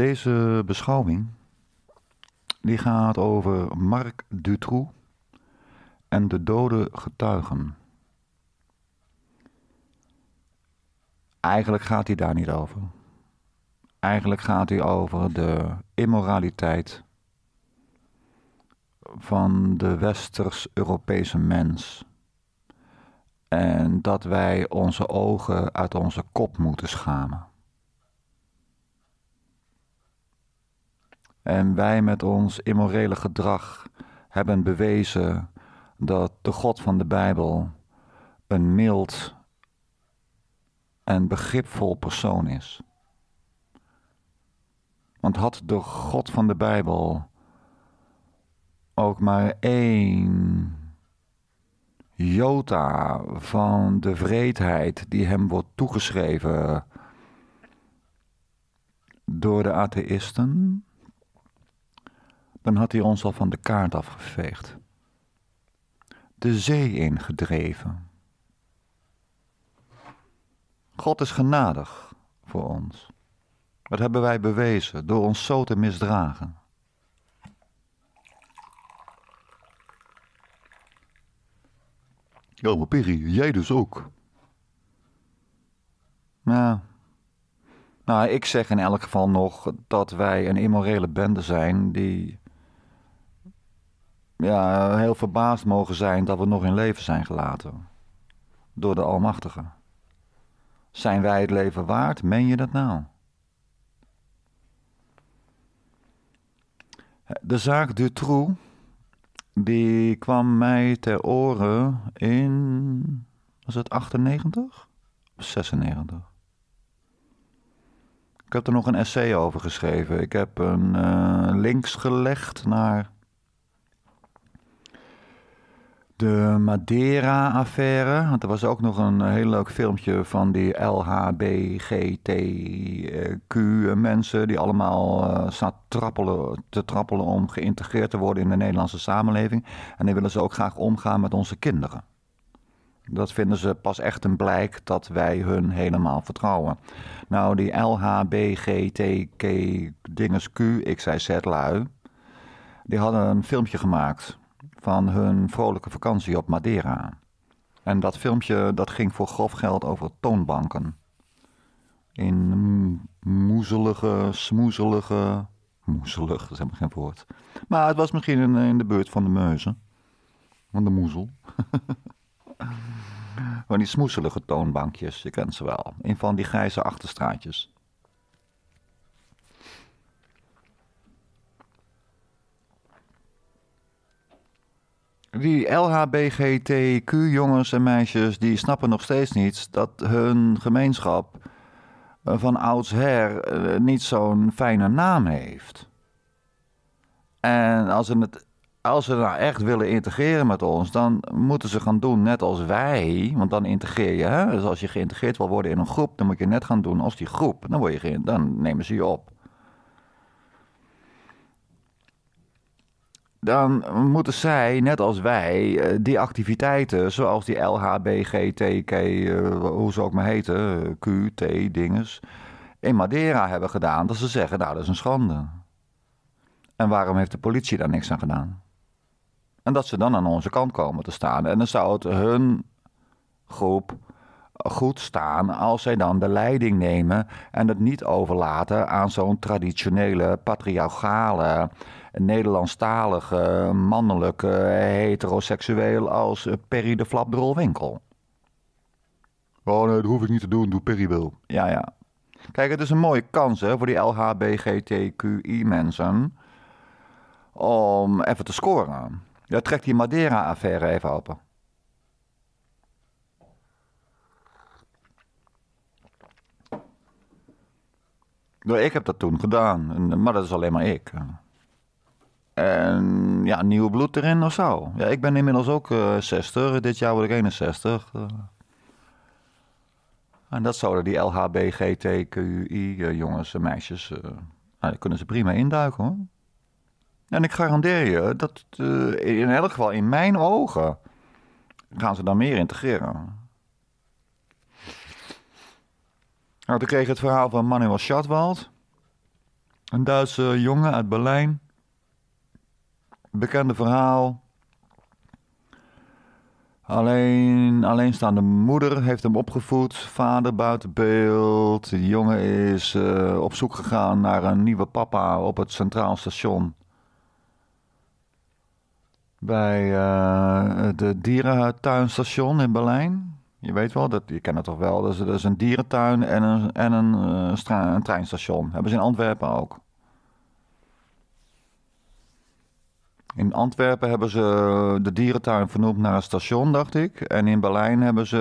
Deze beschouwing die gaat over Marc Dutroux en de dode getuigen. Eigenlijk gaat hij daar niet over. Eigenlijk gaat hij over de immoraliteit van de westers-Europese mens. En dat wij onze ogen uit onze kop moeten schamen. En wij met ons immorele gedrag hebben bewezen dat de God van de Bijbel een mild en begripvol persoon is. Want had de God van de Bijbel ook maar één jota van de vreedheid die hem wordt toegeschreven door de atheïsten, dan had hij ons al van de kaart afgeveegd. De zee ingedreven. God is genadig voor ons. Dat hebben wij bewezen door ons zo te misdragen. Ja, maar Piri, jij dus ook. Nou, nou, ik zeg in elk geval nog dat wij een immorele bende zijn die ja, heel verbaasd mogen zijn dat we nog in leven zijn gelaten. Door de Almachtige. Zijn wij het leven waard? Meen je dat nou? De zaak Dutroux, die kwam mij ter oren in, was het 98 of 96? Ik heb er nog een essay over geschreven. Ik heb een eh, links gelegd naar de Madeira-affaire. Want er was ook nog een eh, heel leuk filmpje van die LHBGTQ-mensen. Eh, eh, die allemaal uh, staan trappelen, te trappelen om geïntegreerd te worden in de Nederlandse samenleving. En die willen ze ook graag omgaan met onze kinderen. Dat vinden ze pas echt een blijk dat wij hun helemaal vertrouwen. Nou, die LHBGTQ-dinges Q, ik zei Z, lui. Die hadden een filmpje gemaakt van hun vrolijke vakantie op Madeira. En dat filmpje dat ging voor grof geld over toonbanken. In moezelige, smoezelige... Moezelig, dat is helemaal geen woord. Maar het was misschien in, de buurt van de meuzen. Van de moezel. van die smoezelige toonbankjes, je kent ze wel. In van die grijze achterstraatjes. Die LHBGTQ-jongens en meisjes die snappen nog steeds niet dat hun gemeenschap eh, van oudsher eh, niet zo'n fijne naam heeft. En als ze, het, als ze nou echt willen integreren met ons, dan moeten ze gaan doen net als wij. Want dan integreer je. Hè? Dus als je geïntegreerd wil worden in een groep, dan moet je net gaan doen als die groep. Dan, word je dan nemen ze je op. dan moeten zij, net als wij, eh, die activiteiten, zoals die LHBGTK, eh, hoe ze ook maar heten, QT, dinges, in Madeira hebben gedaan. Dat ze zeggen, nou dat is een schande. En waarom heeft de politie daar niks aan gedaan? En dat ze dan aan onze kant komen te staan. En dan zou het hun groep goed staan als zij dan de leiding nemen en het niet overlaten aan zo'n traditionele patriarchale, Nederlandstalige, mannelijke, heteroseksueel als eh, Perry de Flapdrolwinkel. Oh nee, dat hoef ik niet te doen, doe Perry wil. Ja, ja. Kijk, het is een mooie kans hè, voor die LHBGTQI-mensen om even te scoren. Dat trekt die Madeira-affaire even open. Nou, ik heb dat toen gedaan, maar dat is alleen maar ik. En ja, nieuw bloed erin of zo. Ja, ik ben inmiddels ook 60. Eh, Dit jaar word ik 61. Eh. En dat zouden die LHBGTQI-jongens eh, en meisjes. Uh, nou, kunnen ze prima induiken hoor. En ik garandeer je dat in elk geval in mijn ogen gaan ze dan meer integreren. Nou, toen kreeg het verhaal van Manuel Schatwald. Een Duitse jongen uit Berlijn. Bekende verhaal. Alleen, alleenstaande moeder heeft hem opgevoed, vader buiten beeld. De jongen is eh, op zoek gegaan naar een nieuwe papa op het Centraal Station. Bij eh, het de dierentuinstation in Berlijn. Je weet wel, dat, je kent het toch wel. Dat is, een dierentuin en, een, en een, eh, een treinstation. Hebben ze in Antwerpen ook. In Antwerpen hebben ze de dierentuin vernoemd naar een station, dacht ik. En in Berlijn hebben ze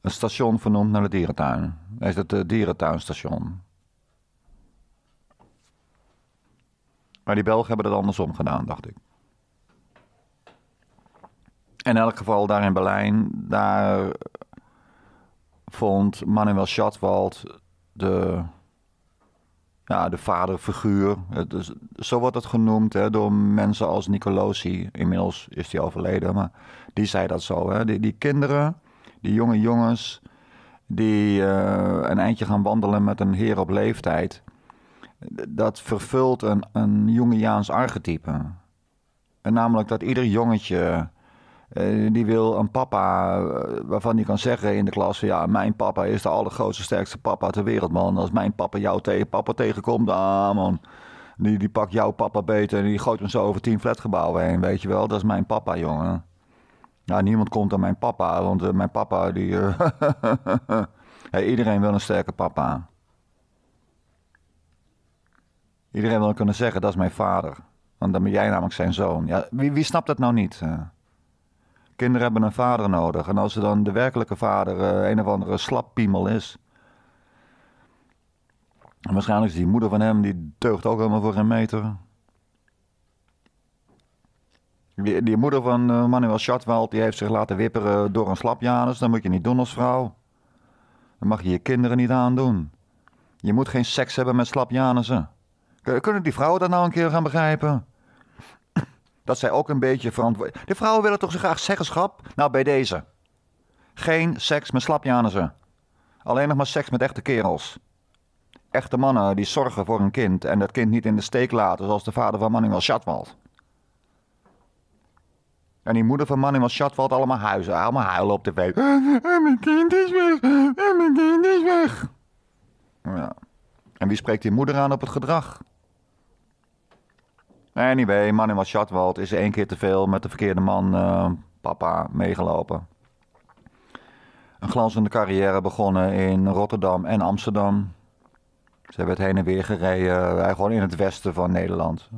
een station vernoemd naar de dierentuin. Dat is het de eh, dierentuinstation. Maar die Belgen hebben dat andersom gedaan, dacht ik in elk geval daar in Berlijn, daar vond Manuel Schatwald de, ja, de vaderfiguur. is zo wordt het genoemd hè, door mensen als Nicolosi. Inmiddels is hij overleden, maar die zei dat zo. Hè. Die, die kinderen, die jonge jongens, die eh, een eindje gaan wandelen met een heer op leeftijd. Dat vervult een, een Jaans archetype. En namelijk dat ieder jongetje eh, die wil een papa eh, waarvan die kan zeggen in de klas: Ja, mijn papa is de allergrootste, sterkste papa ter wereld, man. Als mijn papa jou tegen papa tegenkomt, ah, man. Die, die pakt jouw papa beter en die gooit hem zo over tien flatgebouwen heen, weet je wel. Dat is mijn papa, jongen. Nou, niemand komt aan mijn papa, want eh, mijn papa, die. hey, iedereen wil een sterke papa. Iedereen wil kunnen zeggen: Dat is mijn vader. Want dan ben jij namelijk zijn zoon. Ja, wie, wie snapt dat nou niet? Kinderen hebben een vader nodig. En als ze dan de werkelijke vader eh, een of andere slappiemel is. waarschijnlijk is die moeder van hem, die deugt ook helemaal voor geen meter. Die, moeder van eh, Manuel Schatwald, die heeft zich laten wipperen door een slapjanus. Dat moet je niet doen als vrouw. Dan mag je je kinderen niet aandoen. Je moet geen seks hebben met slapjanussen. Kunnen die vrouwen dat nou een keer gaan begrijpen? Dat zij ook een beetje verantwoord. De vrouwen willen toch zo graag zeggenschap? Nou, bij deze. Geen seks met ze. Alleen nog maar seks met echte kerels. Echte mannen die zorgen voor een kind en dat kind niet in de steek laten, zoals de vader van Manuel Schatwald. En die moeder van Manuel Schatwald allemaal huizen, allemaal huilen op tv. En eh, eh, mijn kind is weg, en eh, mijn kind is weg. Ja. En wie spreekt die moeder aan op het gedrag? Anyway, Manuel Schatwald is één keer te veel met de verkeerde man, eh, papa, meegelopen. Een glanzende carrière begonnen in Rotterdam en Amsterdam. Ze werd heen en weer gereden, eh, gewoon in het westen van Nederland.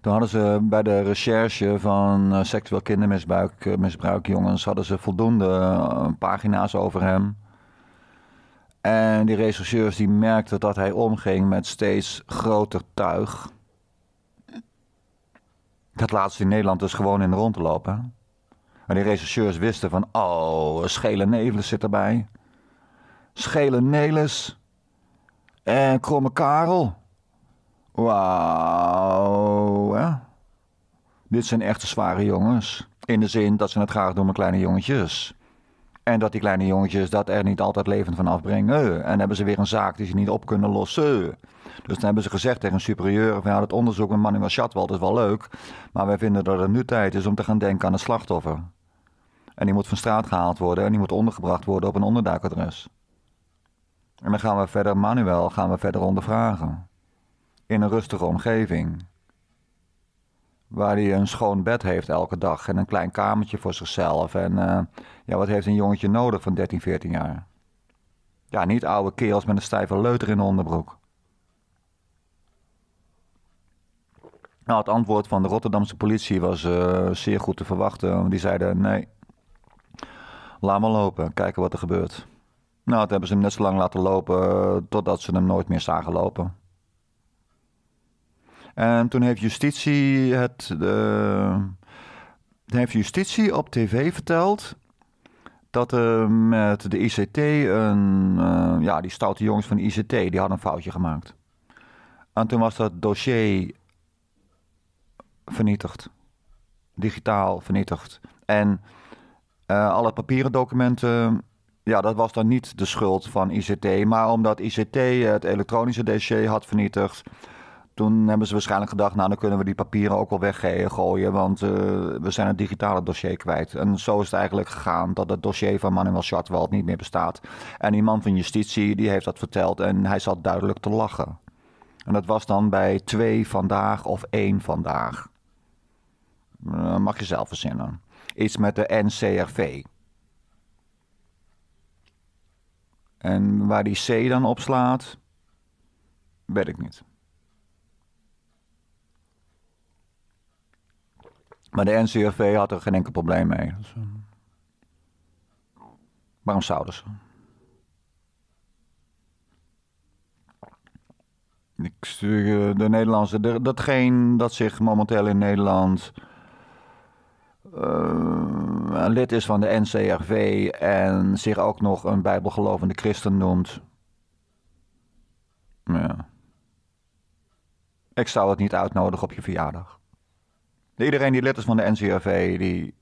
Toen hadden ze bij de recherche van eh, seksueel kindermisbruik jongens, hadden ze voldoende pagina's over hem. En die rechercheurs die merkten dat hij omging met steeds groter tuig. Dat laatste in Nederland dus gewoon in de rond te lopen. En die rechercheurs wisten van, oh, Schele nevels zit erbij. Schele Nelis. En Kromme Karel. Wauw, Dit zijn echte zware jongens. In de zin dat ze het graag doen met kleine jongetjes. En dat die kleine jongetjes dat er niet altijd levend van afbrengen. En hebben ze weer een zaak die ze niet op kunnen lossen. Dus dan hebben ze gezegd tegen een superieur: van ja, dat onderzoek met Manuel Schatwald is wel leuk. Maar wij vinden dat het nu tijd is om te gaan denken aan het slachtoffer. En die moet van straat gehaald worden en die moet ondergebracht worden op een onderdakadres. En dan gaan we verder Manuel gaan we verder ondervragen. In een rustige omgeving waar hij een schoon bed heeft elke dag en een klein kamertje voor zichzelf. En eh, ja, wat heeft een jongetje nodig van 13, 14 jaar? Ja, niet oude kerels met een stijve leuter in de onderbroek. Nou, het antwoord van de Rotterdamse politie was eh, zeer goed te verwachten. Die zeiden: nee, laat maar lopen, kijken wat er gebeurt. Nou, dat hebben ze hem net zo lang laten lopen eh, totdat ze hem nooit meer zagen lopen. En toen heeft justitie het. Uh, heeft justitie op tv verteld. Dat er met de ICT een. Eh, ja, die stoute jongens van de ICT. die hadden een foutje gemaakt. En toen was dat dossier. vernietigd. Digitaal vernietigd. En. Eh, alle papieren documenten ja, dat was dan niet de schuld van ICT. Maar omdat ICT het elektronische dossier had vernietigd, toen hebben ze waarschijnlijk gedacht, nou dan kunnen we die papieren ook wel weggooien, want eh, we zijn het digitale dossier kwijt. En zo is het eigenlijk gegaan dat het dossier van Manuel Schartwald niet meer bestaat. En die man van justitie, die heeft dat verteld en hij zat duidelijk te lachen. En dat was dan bij twee vandaag of één vandaag. Eh, mag je zelf verzinnen. Iets met de NCRV. En waar die C dan op slaat, weet ik niet. Maar de NCRV had er geen enkel probleem mee. Waarom zou waarom zouden ze? Ik stuur de Nederlandse. datgene dat zich momenteel in Nederland. Eh, lid is van de NCRV en zich ook nog een bijbelgelovende christen noemt. Ja. Ik zou het niet uitnodigen op je verjaardag. Iedereen die lid is van de NCRV, die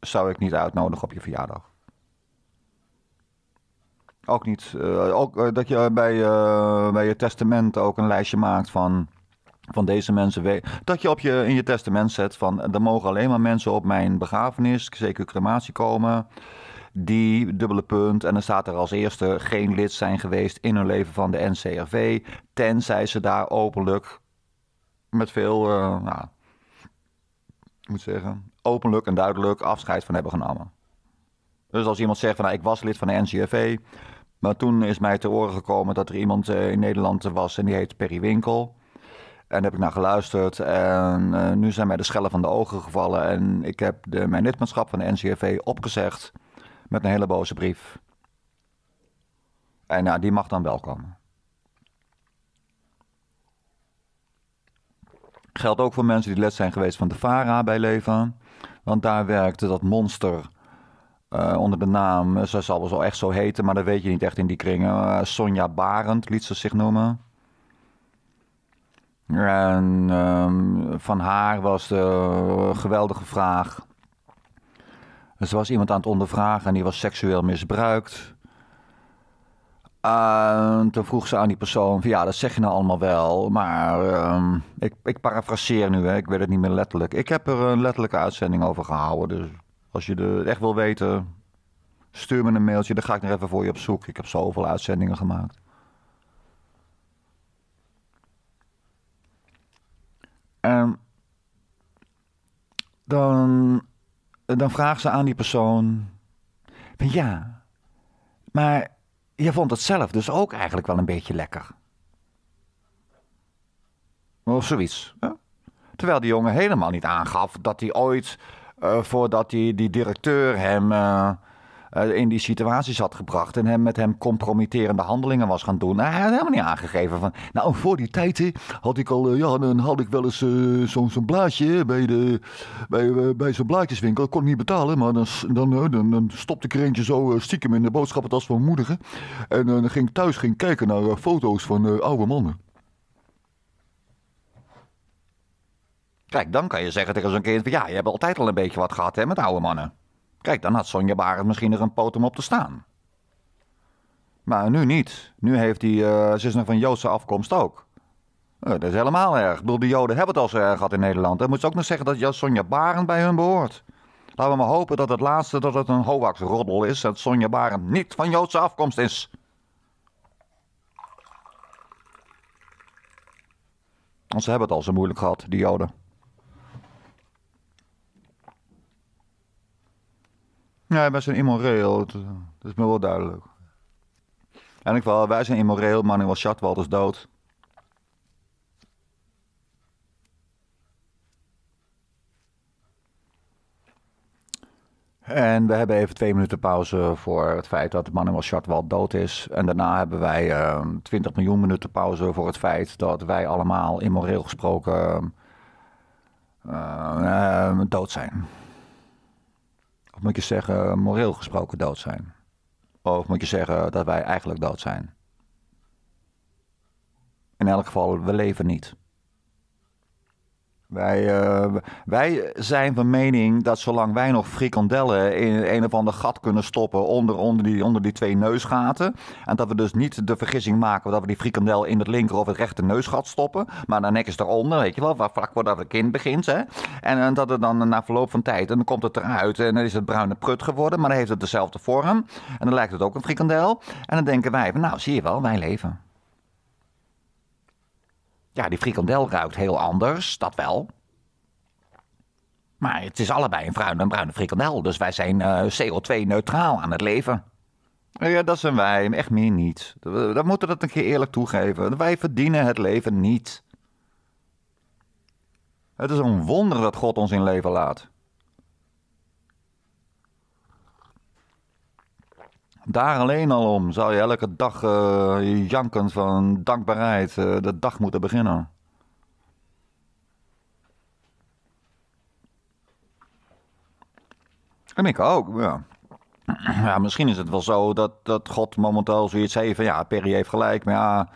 zou ik niet uitnodigen op je verjaardag. Ook niet. Eh, ook eh, dat je bij, eh, bij je testament ook een lijstje maakt van, van deze mensen. dat je, op je in je testament zet van er mogen alleen maar mensen op mijn begrafenis, zeker crematie komen. Die dubbele punt, en dan staat er als eerste geen lid zijn geweest in hun leven van de NCRV. Tenzij ze daar openlijk met veel nou, moet zeggen, openlijk en duidelijk afscheid van hebben genomen. Dus als iemand zegt van nou, ik was lid van de NCFV, maar toen is mij te oren gekomen dat er iemand eh, in Nederland was en die heet Perry Winkel. En daar heb ik naar geluisterd en eh, nu zijn mij de schellen van de ogen gevallen en ik heb de, mijn lidmaatschap van de NCFV opgezegd met een hele boze brief. En nou, die mag dan wel komen. Geldt ook voor mensen die lid zijn geweest van de Fara bij Leven. Want daar werkte dat monster eh, onder de naam, eh, ze zal wel zo echt zo heten, maar dat weet je niet echt in die kringen. Uh, Sonja Barend liet ze zich noemen. En ehm, van haar was de geweldige vraag. Ze was iemand aan het ondervragen en die was seksueel misbruikt. Uh, toen vroeg ze aan die persoon: van, Ja, dat zeg je nou allemaal wel, maar ehm, ik, ik parafraseer nu, hè, ik weet het niet meer letterlijk. Ik heb er een letterlijke uitzending over gehouden. Dus als je het echt wil weten, stuur me een mailtje, dan ga ik nog even voor je op zoek. Ik heb zoveel uitzendingen gemaakt. En ehm, dan, dan vraagt ze aan die persoon: Ja, maar je vond het zelf dus ook eigenlijk wel een beetje lekker. Of zoiets. Hè? Terwijl die jongen helemaal niet aangaf dat hij ooit, eh, voordat die, die directeur hem eh, eh, in die situaties had gebracht. En hem met hem compromitterende handelingen was gaan doen. Nou, hij had helemaal niet aangegeven van. Nou, voor die tijd had ik al. Eh, ja, dan had ik wel eens eh, zo'n blaadje bij, de, bij, bij zo'n blaadjeswinkel. Ik kon niet betalen, maar dan, dan, dan, stopte ik er eentje zo stiekem in de boodschappentas van moedigen. En dan ging ik thuis ging kijken naar foto's van oude mannen. Kijk, dan kan je zeggen tegen zo'n kind: ja, je hebt altijd al een beetje wat gehad hè, met oude mannen. Kijk, dan had Sonja Barend misschien nog een poot om op te staan. Maar nu niet. Nu heeft hij uh, eh, van Joodse afkomst ook. Eh, dat is helemaal erg. Ik bedoel, de Joden hebben het al zo erg gehad in Nederland. Dan moet ze ook nog zeggen dat Sonja Barend bij hun behoort. Laten we maar hopen dat het laatste dat het een hoaxroddel is... dat Sonja Barend niet van Joodse afkomst is. Want ze hebben het al zo moeilijk gehad, die Joden. Ja, wij zijn immoreel. Eh, dat is me wel duidelijk. En ik wel, wij zijn immoreel. Manuel Schatwald is dood. En we hebben even twee minuten pauze voor het feit dat Manuel Schatwald dood is. En daarna hebben wij uh, ehm, 20 miljoen minuten pauze voor het feit dat wij allemaal immoreel gesproken ehm, ehm, dood zijn. Of moet je zeggen, moreel gesproken dood zijn? Of moet je zeggen dat wij eigenlijk dood zijn? In elk geval, we leven niet. Wij, eh, wij zijn van mening dat zolang wij nog frikandellen in een of ander gat kunnen stoppen onder, onder, die, onder die twee neusgaten. En dat we dus niet de vergissing maken dat we die frikandel in het linker of het rechter neusgat stoppen. Maar dan nek is eronder, weet je wel, waar vlak voordat het kind begint. Hè? En, dat het dan na verloop van tijd, en dan komt het eruit en dan is het bruine prut geworden. Maar dan heeft het dezelfde vorm. En dan lijkt het ook een frikandel. En dan denken wij nou zie je wel, wij leven. Ja, die frikandel ruikt heel anders, dat wel. Maar het is allebei een bruine, een bruine frikandel, dus wij zijn eh, CO2-neutraal aan het leven. Ja, dat zijn wij, echt meer niet. Dan moeten we dat een keer eerlijk toegeven. Wij verdienen het leven niet. Het is een wonder dat God ons in leven laat. Daar alleen al om zou je elke dag uh, janken van dankbaarheid eh, de dag moeten beginnen. En ik ook, ja. ja. misschien is het wel zo dat, dat God momenteel zoiets heeft van... ja, Perry heeft gelijk, maar ja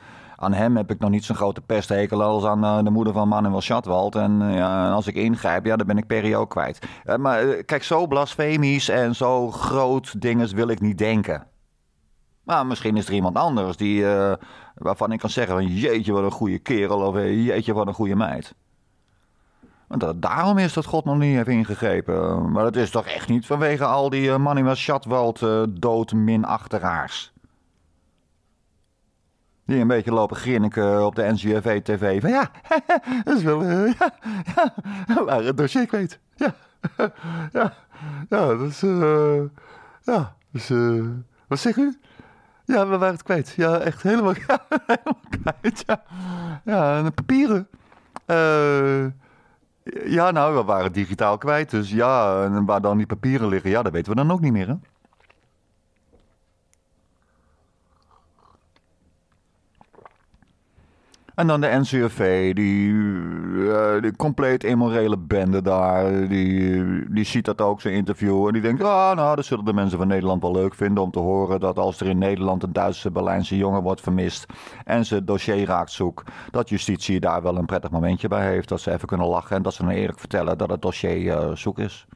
aan hem heb ik nog niet zo'n grote pesthekel als aan eh, de moeder van Manuel Schatwald. En eh, ja, als ik ingrijp, ja, dan ben ik Perry ook kwijt. Eh, maar kijk, zo blasfemisch en zo groot dinges wil ik niet denken. Maar misschien is er iemand anders die, waarvan ik kan zeggen: van, Jeetje, wat een goede kerel. Of jeetje, wat een goede meid. Want daarom is dat God nog niet heeft ingegrepen. Maar dat is toch echt niet vanwege al die uh, Manuel Schatwald min doodminachteraars. Die een beetje lopen grinniken op de NGFV-tv. Van ja, dat is wel... Uh, ja, ja, waar het dossier kwijt. Ja, ja, ja, dat is... Eh, ja, dus... Uh, wat zeg u? Ja, we waren het kwijt. Ja, echt helemaal, helemaal kwijt. Ja, ja en de papieren. ja, nou, we waren digitaal kwijt. Dus ja, en waar dan die papieren liggen, ja, dat weten we dan ook niet meer, hè? En dan de NCFV, eh, die, compleet immorele bende daar, die, die ziet dat ook, zijn interview. En die denkt, ah, nou, dat zullen de mensen van Nederland wel leuk vinden om te horen dat als er in Nederland een Duitse Berlijnse jongen wordt vermist en ze het dossier raakt zoek, dat justitie daar wel een prettig momentje bij heeft. Dat ze even kunnen lachen en dat ze dan eerlijk vertellen dat het dossier eh, zoek is.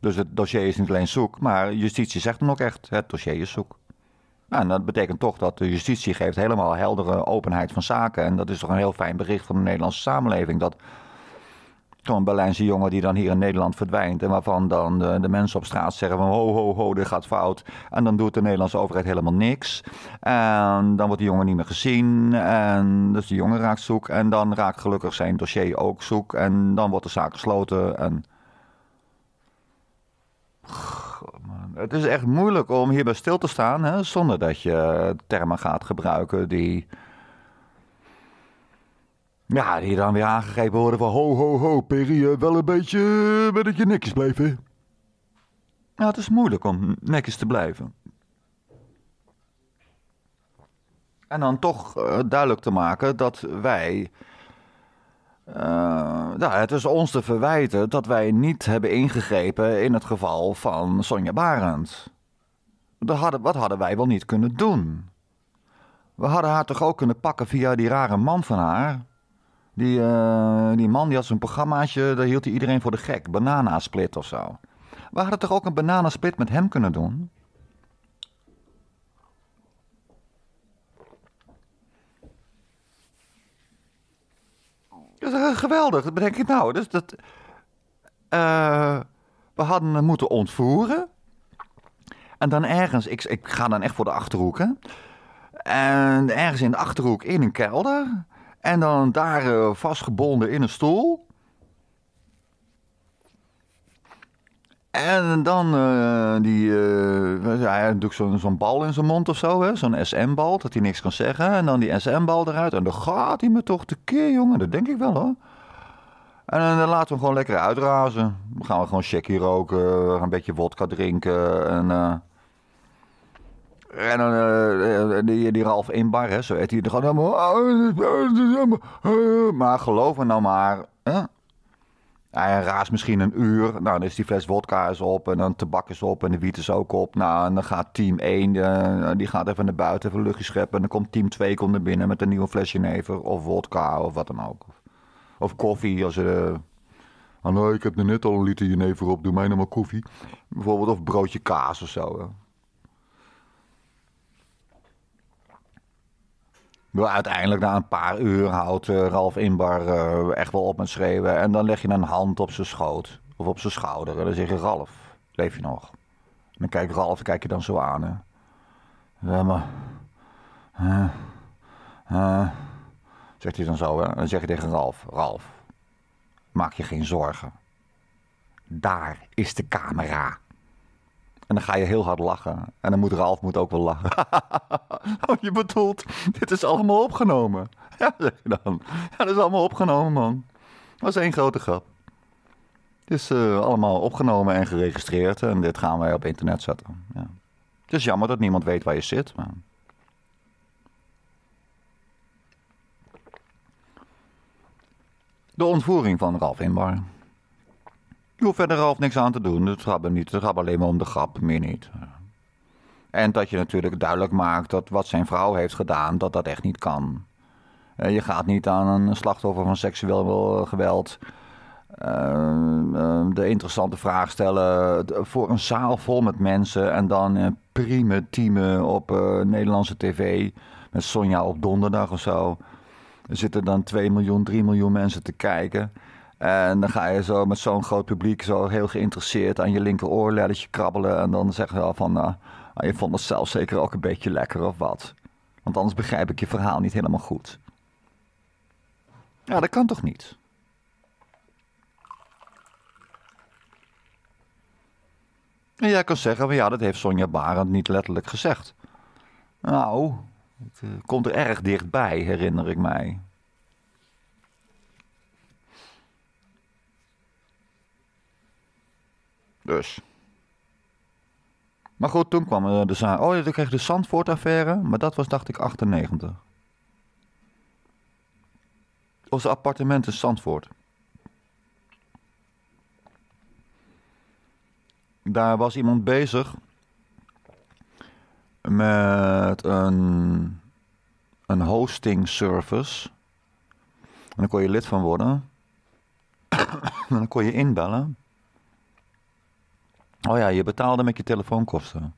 Dus het dossier is niet alleen zoek, maar justitie zegt dan ook echt, het dossier is zoek. Nou, en dat betekent toch dat de justitie geeft helemaal heldere openheid van zaken. En dat is toch een heel fijn bericht van de Nederlandse samenleving. Dat zo'n Berlijnse jongen die dan hier in Nederland verdwijnt. En waarvan dan de, mensen op straat zeggen van ho, ho, ho, dit gaat fout. En dan doet de Nederlandse overheid helemaal niks. En dan wordt die jongen niet meer gezien. En dus die jongen raakt zoek. En dan raakt gelukkig zijn dossier ook zoek. En dan wordt de zaak gesloten. En het is echt moeilijk om hierbij stil te staan hè, zonder dat je termen gaat gebruiken die. Ja, die dan weer aangegeven worden van ho, ho, ho, Perry, eh, wel een beetje ben eh, ik je niks blijven. Ja, nou, het is moeilijk om netjes te blijven. En dan toch eh, duidelijk te maken dat wij uh, het is ons te verwijten dat wij niet hebben ingegrepen in het geval van Sonja Barend. Dat hadden, wat hadden wij wel niet kunnen doen? We hadden haar toch ook kunnen pakken via die rare man van haar? Die, eh, die man die had zo'n programmaatje, daar hield hij iedereen voor de gek. Bananasplit of zo. We hadden toch ook een bananasplit met hem kunnen doen? is geweldig, dat bedenk ik nou. Dus dat, eh, we hadden hem moeten ontvoeren. En dan ergens, ik, ik ga dan echt voor de achterhoek, En ergens in de achterhoek in een kelder. En dan daar eh, vastgebonden in een stoel. En dan, uh, die, uh, hij doet zo'n bal in zijn mond of zo, zo'n SM-bal, dat hij niks kan zeggen. En dan die SM-bal eruit. En dan gaat hij me toch tekeer, jongen. Dat denk ik wel, hoor. En dan, laten we hem gewoon lekker uitrazen. Dan gaan we gewoon checkie roken, een beetje vodka drinken. En, en dan die, die Ralf Inbar, hè, zo heet hij er gewoon helemaal... Maar geloof me nou maar, hè? hij nou raast misschien een uur. Nou, dan is die fles wodka is op en dan tabak is op en de wiet is ook op. Nou, en dan gaat team 1, eh, nou, die gaat even naar buiten, even luchtje scheppen. En dan komt team 2 komt er binnen met een nieuwe fles never. of wodka of wat dan ook. Of, koffie als er... Eh, uh, ah, nee, nou, ik heb er net al een liter jenever op, doe mij nou maar koffie. Bijvoorbeeld of broodje kaas of zo. uiteindelijk na een paar uur houdt eh, Ralf Inbar eh, echt wel op met schreeuwen. En dan leg je een hand op zijn schoot of op zijn schouder. En dan zeg je, Ralf, leef je nog? En dan kijkt Ralf, kijk je dan zo aan. Hè? Ja, maar... Uh, uh, zegt hij dan zo, hè? En dan zeg je tegen Ralf, Ralf, maak je geen zorgen. Daar is de camera. En dan ga je heel hard lachen. En dan moet Ralf moet ook wel lachen. oh, je bedoelt, dit is allemaal opgenomen. Ja, zeg je dan. Ja, dat is allemaal opgenomen, man. Dat was één grote grap. Het is eh, allemaal opgenomen en geregistreerd. En dit gaan wij op internet zetten. Ja. Het is jammer dat niemand weet waar je zit. Maar... De ontvoering van Ralf Inbar. Je hoeft verder half niks aan te doen. Het gaat, niet, het gaat alleen maar om de grap, meer niet. En dat je natuurlijk duidelijk maakt dat wat zijn vrouw heeft gedaan, dat dat echt niet kan. Eh, je gaat niet aan een slachtoffer van seksueel eh, geweld eh, de interessante vraag stellen voor een zaal vol met mensen en dan prime teamen op Nederlandse tv met Sonja op donderdag of zo. Er zitten dan 2 miljoen, 3 miljoen mensen te kijken. En dan ga je zo met zo'n groot publiek zo heel geïnteresseerd aan je linkeroorlelletje krabbelen. En dan zeggen ze al van, nou, nou, je vond het zelf zeker ook een beetje lekker of wat. Want anders begrijp ik je verhaal niet helemaal goed. Ja, dat kan toch niet? En jij kan zeggen, ja, dat heeft Sonja Barend niet letterlijk gezegd. Nou, het eh, komt er erg dichtbij, herinner ik mij. Dus. Maar goed, toen kwam eh, de zaak. Oh, toen kreeg de Zandvoort-affaire, maar dat was, dacht ik, 98. Onze appartement in Zandvoort. Daar was iemand bezig met een, een hosting service. En dan kon je lid van worden. en dan kon je inbellen. Oh ja, je betaalde met je telefoonkosten.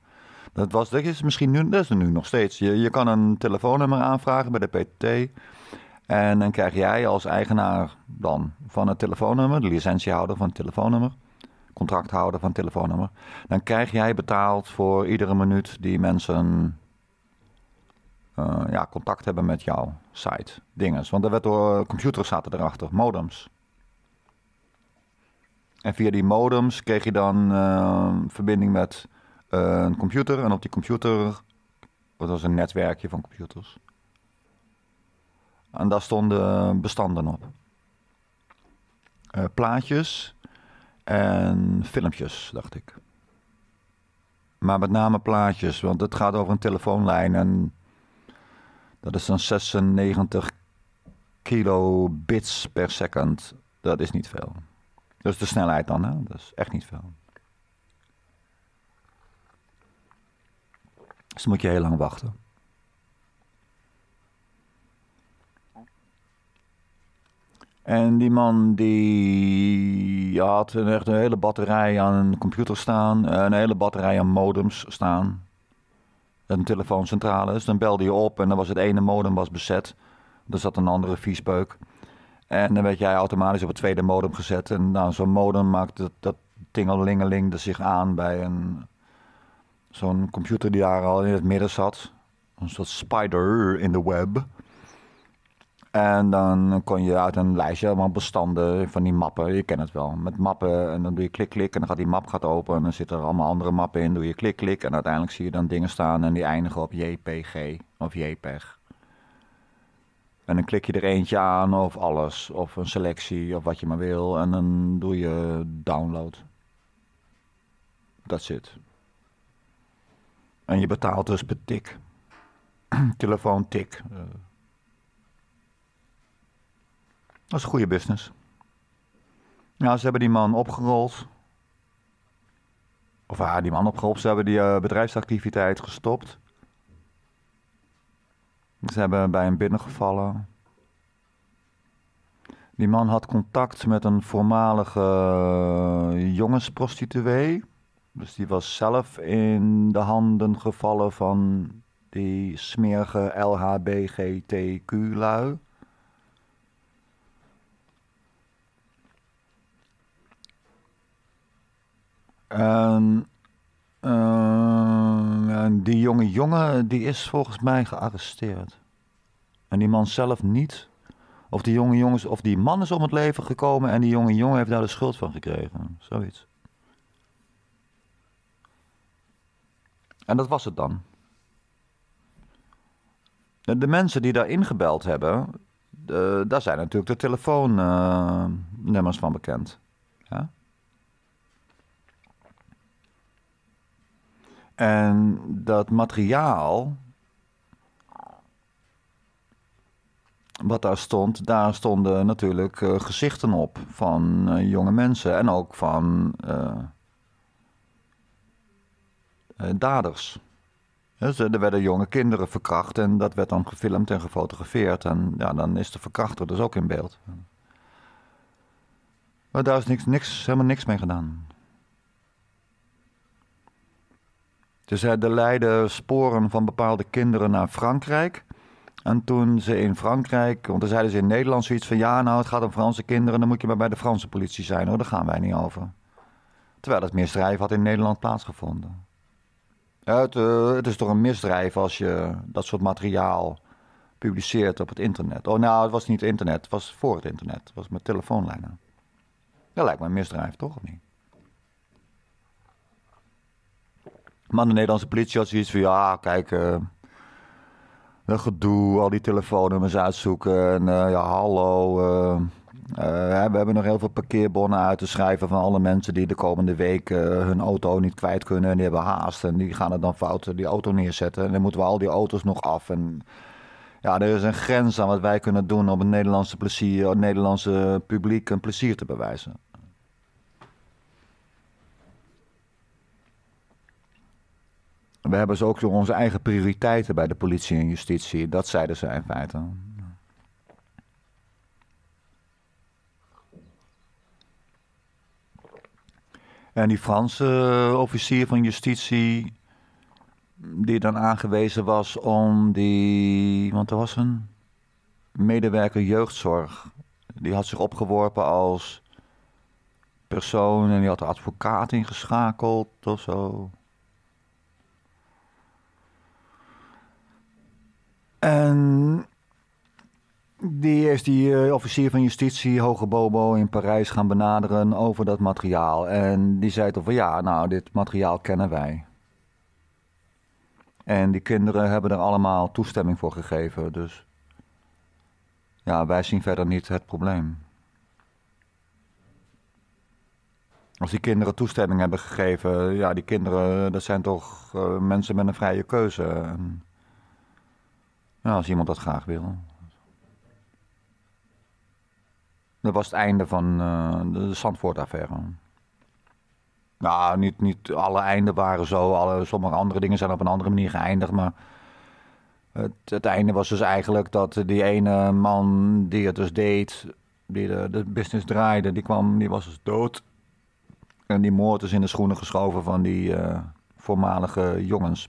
Dat, was, dat is misschien nu, dat is nu nog steeds. Je, je kan een telefoonnummer aanvragen bij de PTT. En dan krijg jij als eigenaar dan van het telefoonnummer, de licentiehouder van het telefoonnummer, contracthouder van het telefoonnummer. Dan krijg jij betaald voor iedere minuut die mensen eh, ja, contact hebben met jouw site. Dinges. Want er werd door computers zaten erachter, modems. En via die modems kreeg je dan ehm, verbinding met eh, een computer. En op die computer, dat was een netwerkje van computers. En daar stonden bestanden op. Eh, plaatjes en filmpjes, dacht ik. Maar met name plaatjes, want het gaat over een telefoonlijn en dat is dan 96 kilobits per second. Dat is niet veel. Dat is de snelheid dan, hè? Dat is echt niet veel. Dus dan moet je heel lang wachten. En die man die had echt een hele batterij aan een computer staan, een hele batterij aan modems staan. Een telefooncentrale. Dus dan belde je op en dan was het ene modem was bezet. Er zat een andere viesbeuk. En dan werd jij automatisch op het tweede modem gezet. En nou, zo'n modem maakt dat, dat tingelingeling zich aan bij een, zo'n computer die daar al in het midden zat. Een soort spider in de web. En dan kon je uit een lijstje allemaal bestanden van die mappen. Je kent het wel. Met mappen en dan doe je klik klik en dan gaat die map gaat open. En dan zitten er allemaal andere mappen in. Doe je klik klik en uiteindelijk zie je dan dingen staan en die eindigen op JPG of JPEG. En dan klik je er eentje aan of alles. Of een selectie of wat je maar wil. En dan doe je download. dat zit En je betaalt dus per tik. Telefoon tik. Eh. Dat is een goede business. Nou, ze hebben die man opgerold. Of ja, ah, die man opgerold. Ze hebben die eh, bedrijfsactiviteit gestopt. Ze hebben bij hem binnengevallen. Die man had contact met een voormalige eh, jongensprostituee. Dus die was zelf in de handen gevallen van die smerige LHBGTQ-lui. En eh, eh, die jonge jongen eh, die is volgens mij gearresteerd. En die man zelf niet. Of die jonge jongens, of die man is om het leven gekomen en die jonge jongen heeft daar de schuld van gekregen. Zoiets. En dat was het dan. De mensen die daar ingebeld hebben, eh, daar zijn natuurlijk de telefoonnummers uh, van bekend. En dat materiaal, wat daar stond, daar stonden natuurlijk eh, gezichten op van eh, jonge mensen en ook van eh, daders. Dus, er werden jonge kinderen verkracht en dat werd dan gefilmd en gefotografeerd. En ja, dan is de verkrachter dus ook in beeld. Maar daar is niks, niks, helemaal niks mee gedaan. Dus eh, er leidden sporen van bepaalde kinderen naar Frankrijk. En toen ze in Frankrijk, want dan zeiden ze in Nederland zoiets van... ja, nou, het gaat om Franse kinderen, dan moet je maar bij de Franse politie zijn. hoor, Daar gaan wij niet over. Terwijl het misdrijf had in Nederland plaatsgevonden. het, eh, het, is toch een misdrijf als je dat soort materiaal publiceert op het internet. Oh, nou, het was niet internet, het was voor het internet. Het was met telefoonlijnen. Dat lijkt me een misdrijf, toch of niet? Maar de Nederlandse politie had zoiets van, ja, kijk, uh, gedoe, al die telefoonnummers uitzoeken. En eh, ja, hallo, eh, we hebben nog heel veel parkeerbonnen uit te schrijven van alle mensen die de komende week hun auto niet kwijt kunnen. En die hebben haast en die gaan het dan fout, die auto neerzetten. En dan moeten we al die auto's nog af en... Ja, er is een grens aan wat wij kunnen doen om het Nederlandse, plezier, het Nederlandse publiek een plezier te bewijzen. We hebben ze ook door onze eigen prioriteiten bij de politie en justitie. Dat zeiden ze in feite. En die Franse eh, officier van justitie, die dan aangewezen was om die. Want er was een medewerker jeugdzorg. Die had zich opgeworpen als persoon en die had de advocaat ingeschakeld of zo. En die is die eh, officier van justitie, Hoge Bobo, in Parijs gaan benaderen over dat materiaal. En die zei toch van ja, nou, dit materiaal kennen wij. En die kinderen hebben er allemaal toestemming voor gegeven. Dus ja, wij zien verder niet het probleem. Als die kinderen toestemming hebben gegeven, ja, die kinderen, dat zijn toch eh, mensen met een vrije keuze. Nou, als iemand dat graag wil. Dat was het einde van eh, de Zandvoort-affaire. Nou, niet, niet alle einden waren zo. Alle, sommige andere dingen zijn op een andere manier geëindigd. Maar het, het einde was dus eigenlijk dat die ene man die het dus deed, die de, business draaide, die kwam, die was dus dood. En die moord is in de schoenen geschoven van die eh, voormalige jongens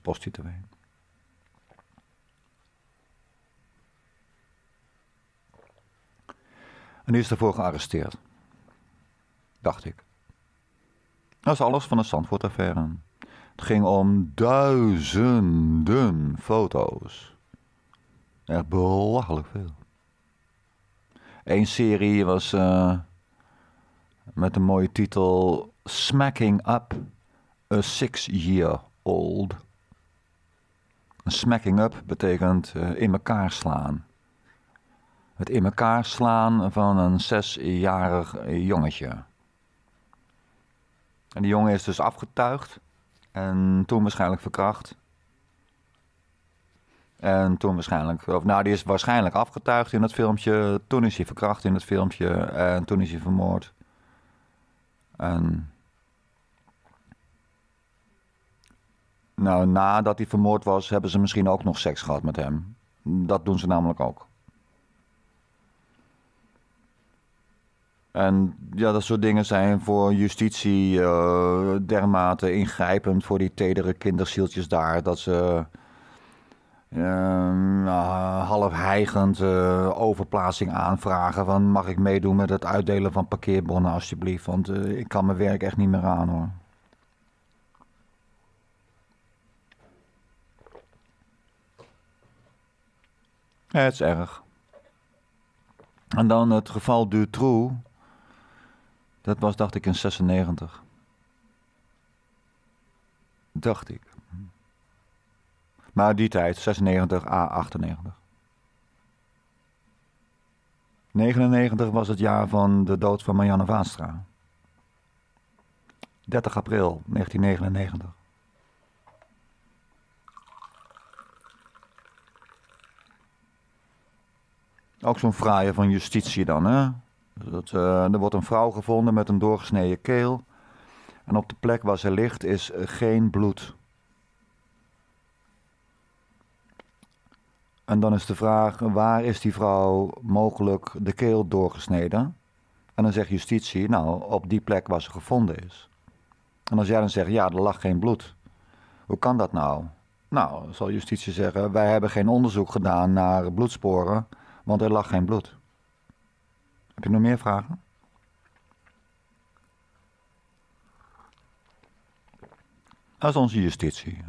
En die is ervoor gearresteerd. Dacht ik. Dat is alles van de Zandvoort-affaire. Het ging om duizenden foto's. Echt belachelijk veel. Eén serie was eh, met de mooie titel Smacking Up a Six-Year-Old. Smacking up betekent eh, in elkaar slaan het in elkaar slaan van een zesjarig jongetje. En die jongen is dus afgetuigd en toen waarschijnlijk verkracht. En toen waarschijnlijk, of nou, die is waarschijnlijk afgetuigd in dat filmpje. Toen is hij verkracht in dat filmpje. En toen is hij vermoord. En. Nou, nadat hij vermoord was, hebben ze misschien ook nog seks gehad met hem. Dat doen ze namelijk ook. En ja, dat soort dingen zijn voor justitie eh, dermate ingrijpend voor die tedere kinderzieltjes daar. Dat ze uh, ehm, eh, half heigend uh, eh, overplaatsing aanvragen van mag ik meedoen met het uitdelen van parkeerbonnen alsjeblieft. Want ik kan mijn werk echt niet meer aan hoor. Ja, het is erg. En dan het geval Dutroux dat was, dacht ik, in 96. Dacht ik. Maar die tijd, 96 A 98. 99 was het jaar van de dood van Marianne Vaastra. 30 april 1999. Ook zo'n fraaie van justitie dan, hè? Dat, eh, er wordt een vrouw gevonden met een doorgesneden keel. En op de plek waar ze ligt is eh, geen bloed. En dan is de vraag: waar is die vrouw mogelijk de keel doorgesneden? En dan zegt justitie: nou, op die plek waar ze gevonden is. En als jij dan zegt: ja, er lag geen bloed. Hoe kan dat nou? Nou, zal justitie zeggen: wij hebben geen onderzoek gedaan naar bloedsporen, want er lag geen bloed. Heb je nog meer vragen? Dat is onze justitie.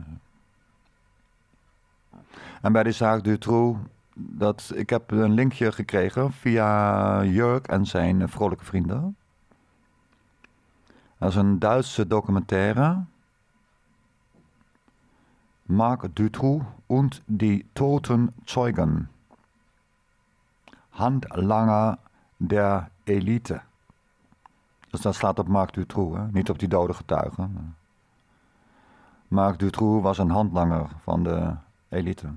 En bij de zaak Dutroux, dat, ik heb een linkje gekregen via Jurk en zijn vrolijke vrienden. Dat is een Duitse documentaire. Mark Dutroux und die Toten Zeugen. Handlanger der elite. Dus dat slaat op Marc Dutroux, hè? niet op die dode getuigen. Marc Dutroux was een handlanger van de elite.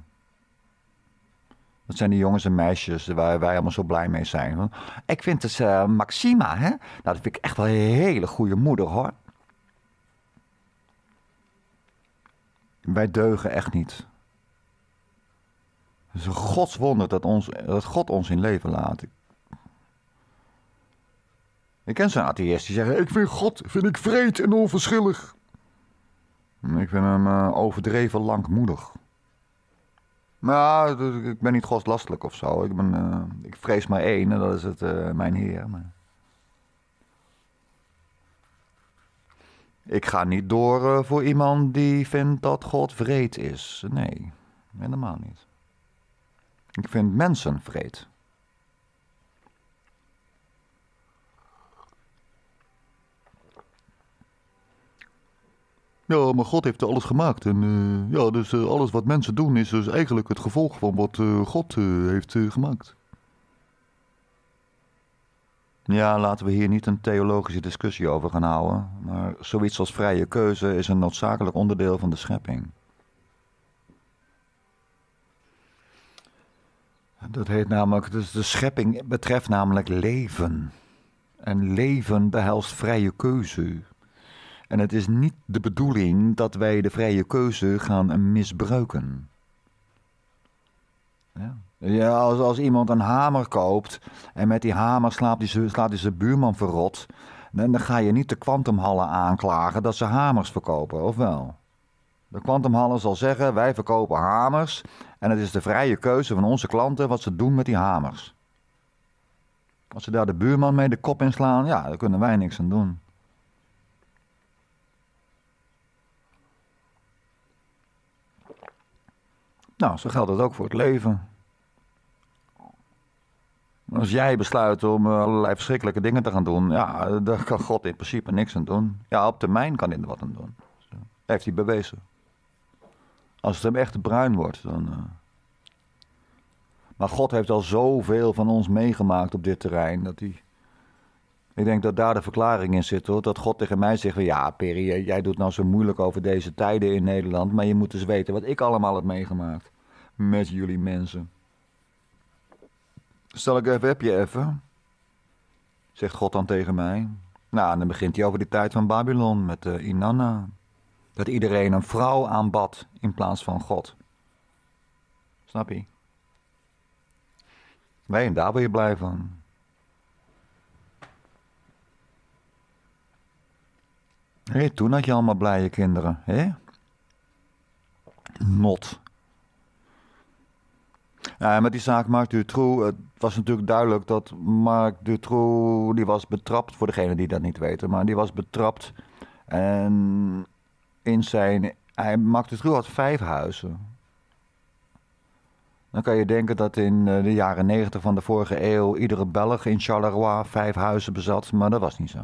Dat zijn die jongens en meisjes waar wij allemaal zo blij mee zijn. Ik vind dus uh, Maxima, hè? Nou, dat vind ik echt wel een hele goede moeder hoor. Wij deugen echt niet. Het is een godswonder dat, ons, dat God ons in leven laat. Ik ken zo'n atheïst die zeggen: Ik vind God vind ik vreed en onverschillig. Ik vind hem eh, overdreven langmoedig. Maar nou, ik ben niet godslastelijk of zo. Ik, ben, eh, ik vrees maar één en dat is het, eh, mijn Heer. Maar... Ik ga niet door voor iemand die vindt dat God vreed is. Nee, helemaal niet. Ik vind mensen vreed. Ja, maar God heeft alles gemaakt. En eh, ja, dus eh, alles wat mensen doen is dus eigenlijk het gevolg van wat eh, God heeft gemaakt. Ja, laten we hier niet een theologische discussie over gaan houden. Maar zoiets als vrije keuze is een noodzakelijk onderdeel van de schepping. Dat heet namelijk, dus de schepping betreft namelijk leven. En leven behelst vrije keuze. En het is niet de bedoeling dat wij de vrije keuze gaan misbruiken. Ja. ja als, als iemand een hamer koopt en met die hamer slaat hij slaat zijn buurman verrot, dan, dan ga je niet de kwantumhallen aanklagen dat ze hamers verkopen, of wel? De kwantumhallen zal zeggen: wij verkopen hamers en het is de vrije keuze van onze klanten wat ze doen met die hamers. Als ze daar de buurman mee de kop in slaan, ja, daar kunnen wij niks aan doen. Nou, zo geldt dat ook voor het leven. Als jij besluit om eh, allerlei verschrikkelijke dingen te gaan doen, ja, daar kan God in principe niks aan doen. Ja, op termijn kan hij er wat aan doen. Dat heeft hij bewezen. Als het hem echt bruin wordt, dan. Eh. Maar God heeft al zoveel van ons meegemaakt op dit terrein dat hij. Ik denk dat daar de verklaring in zit hoor. Dat God tegen mij zegt: Ja, Peri, jij doet nou zo moeilijk over deze tijden in Nederland. Maar je moet eens weten wat ik allemaal heb meegemaakt met jullie mensen. Stel ik even, heb je even? Zegt God dan tegen mij. Nou, dan begint hij over die tijd van Babylon met de eh, Inanna. Dat iedereen een vrouw aanbad in plaats van God. Snap je? Nee, en daar ben je blij van. Hé, toen had je allemaal blije kinderen, hè? Not met die zaak Marc Dutroux, het was natuurlijk duidelijk dat Mark Dutroux, die was betrapt, voor degene die dat niet weten, maar die was betrapt en in zijn, hij, Dutroux had vijf huizen. Dan kan je denken dat in eh, de jaren negentig van de vorige eeuw iedere Belg in Charleroi vijf huizen bezat, maar dat was niet zo.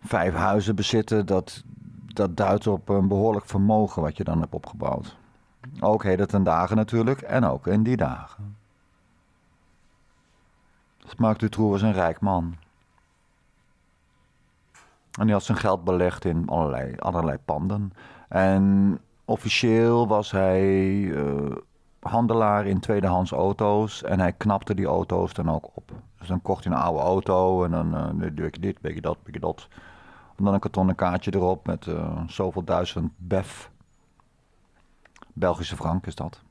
Vijf huizen bezitten, dat, dat duidt op een behoorlijk vermogen wat je dan hebt opgebouwd. Ook heden ten dagen natuurlijk en ook in die dagen. Smaakt Dutroux was een rijk man. En hij had zijn geld belegd in allerlei, allerlei panden. En officieel was hij eh, handelaar in tweedehands auto's. En hij knapte die auto's dan ook op. Dus dan kocht hij een oude auto en dan uh, doe ik dit, beetje dat, beetje dat. En dan een kartonnen kaartje erop met uh, zoveel duizend bef. Belgische frank is dat.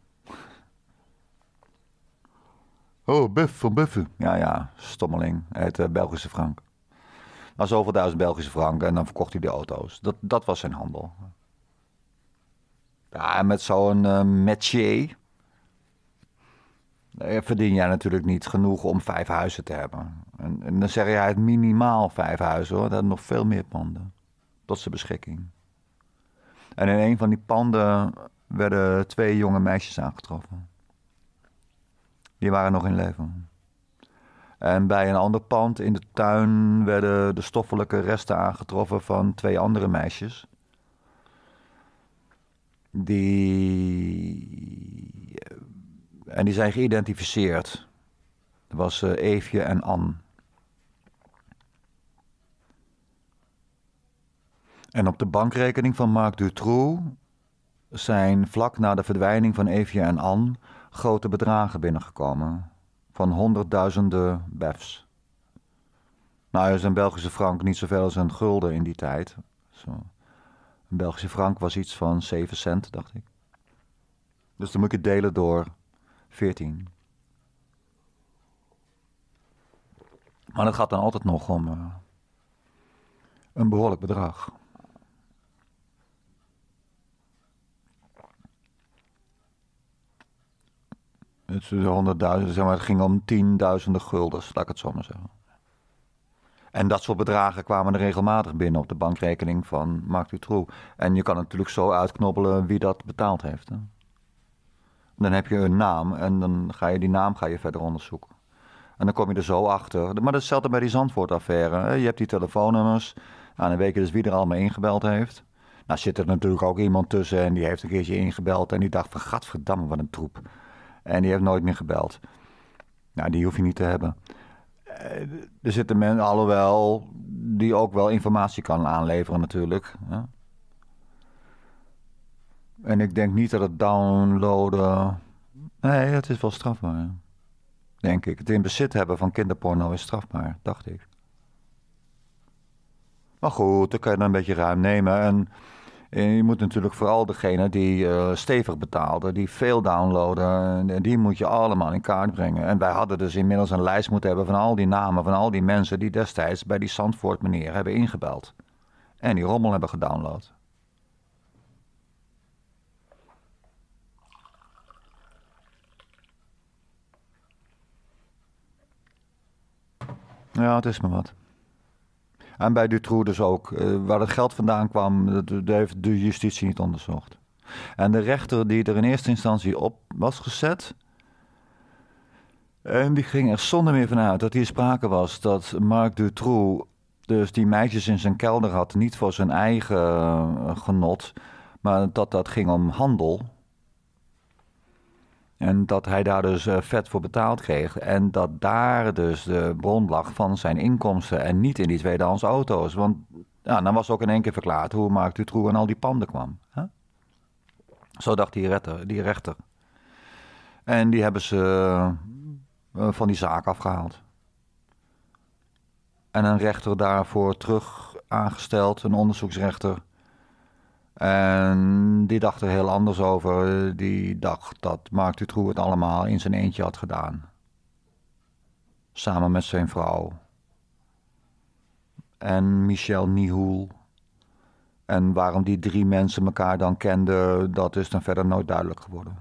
Oh, Buff van Buffen. Ja, ja, stommeling. Hij heette eh, Belgische frank. Maar zoveel duizend Belgische franken en dan verkocht hij de auto's. Dat, dat was zijn handel. Ja, en met zo'n uh, eh, métier eh, verdien jij natuurlijk niet genoeg om vijf huizen te hebben. En, dan zeg jij het minimaal vijf huizen hoor. Dat nog veel meer panden tot zijn beschikking. En in een van die panden werden twee jonge meisjes aangetroffen. Die waren nog in leven. En bij een ander pand in de tuin werden de stoffelijke resten aangetroffen van twee andere meisjes. Die. Eh, en die zijn geïdentificeerd. Dat was eh, Eefje en Ann. En op de bankrekening van Mark Dutroux zijn vlak na de verdwijning van Evje en Ann grote bedragen binnengekomen. Van honderdduizenden befs. Nou is een Belgische frank niet zoveel als een gulden in die tijd. Zo. Een Belgische frank was iets van 7 cent, dacht ik. Dus dan moet je het delen door 14. Maar dat gaat dan altijd nog om eh, een behoorlijk bedrag. Het, honderdduizend, zeg maar, het ging om tienduizenden guldens, laat ik het zo maar zeggen. En dat soort bedragen kwamen er regelmatig binnen op de bankrekening van Mark Dutroux. En je kan natuurlijk zo uitknobbelen wie dat betaald heeft. Hè? Dan heb je een naam en dan ga je die naam ga je verder onderzoeken. En dan kom je er zo achter. Maar dat is hetzelfde bij die zandvoort Je hebt die telefoonnummers. Nou, dan weet je dus wie er allemaal ingebeld heeft. Nou zit er natuurlijk ook iemand tussen en die heeft een keertje ingebeld. En die dacht van, gadverdamme, wat een troep. En die heeft nooit meer gebeld. Nou, die hoef je niet te hebben. Eh, er zitten mensen, wel die ook wel informatie kan aanleveren natuurlijk. En ik denk niet dat het downloaden... Nee, het is wel strafbaar. Denk ik. Het in bezit hebben van kinderporno is strafbaar, dacht ik. Maar goed, dan kan je dan een beetje ruim nemen. En en eh, je moet natuurlijk vooral degene die eh, stevig betaalde, die veel downloaden, die moet je allemaal in kaart brengen. En wij hadden dus inmiddels een lijst moeten hebben van al die namen, van al die mensen die destijds bij die Zandvoort meneer hebben ingebeld. En die rommel hebben gedownload. Ja, het is me wat. En bij Dutroux dus ook. Eh, waar het geld vandaan kwam, dat, heeft de justitie niet onderzocht. En de rechter die er in eerste instantie op was gezet. En die ging er zonder meer vanuit dat hier sprake was dat Marc Dutroux dus die meisjes in zijn kelder had, niet voor zijn eigen eh, genot, maar dat dat ging om handel. En dat hij daar dus eh, vet voor betaald kreeg. En dat daar dus de bron lag van zijn inkomsten. En niet in die tweedehands auto's. Want ja, dan was ook in één keer verklaard hoe Mark Dutroux aan al die panden kwam. Zo dacht die, retter, die rechter. En die hebben ze eh, van die zaak afgehaald. En een rechter daarvoor terug aangesteld, een onderzoeksrechter. En die dacht er heel anders over. Die dacht dat Mark Dutroux het allemaal in zijn eentje had gedaan. Samen met zijn vrouw. En Michel Nihoul. En waarom die drie mensen elkaar dan kenden, dat is dan verder nooit duidelijk geworden.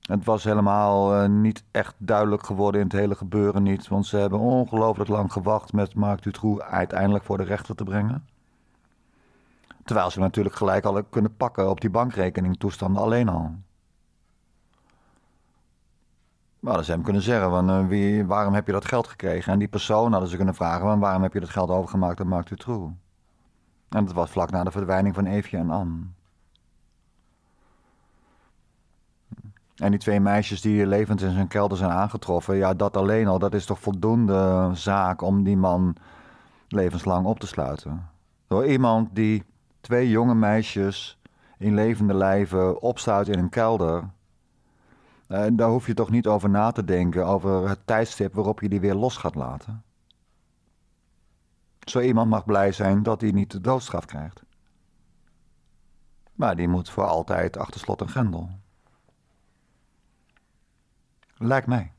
Het was helemaal eh, niet echt duidelijk geworden in het hele gebeuren niet, want ze hebben ongelooflijk lang gewacht met Mark Dutroux uiteindelijk voor de rechter te brengen. Terwijl ze natuurlijk gelijk al kunnen pakken op die bankrekeningtoestanden alleen al. Maar dan ze hem kunnen zeggen, van, eh, wie, waarom heb je dat geld gekregen? En die persoon hadden ze kunnen vragen, van, waarom heb je dat geld overgemaakt maakt Mark Dutroux? En dat was vlak na de verdwijning van Eefje en Ann. En die twee meisjes die levend in zijn kelder zijn aangetroffen, ja, dat alleen al, dat is toch voldoende zaak om die man levenslang op te sluiten. Door iemand die twee jonge meisjes in levende lijven opsluit in een kelder. Eh, en daar hoef je toch niet over na te denken, over het tijdstip waarop je die weer los gaat laten. Zo iemand mag blij zijn dat hij niet de doodstraf krijgt. Maar die moet voor altijd achter slot en grendel. Lijkt mij.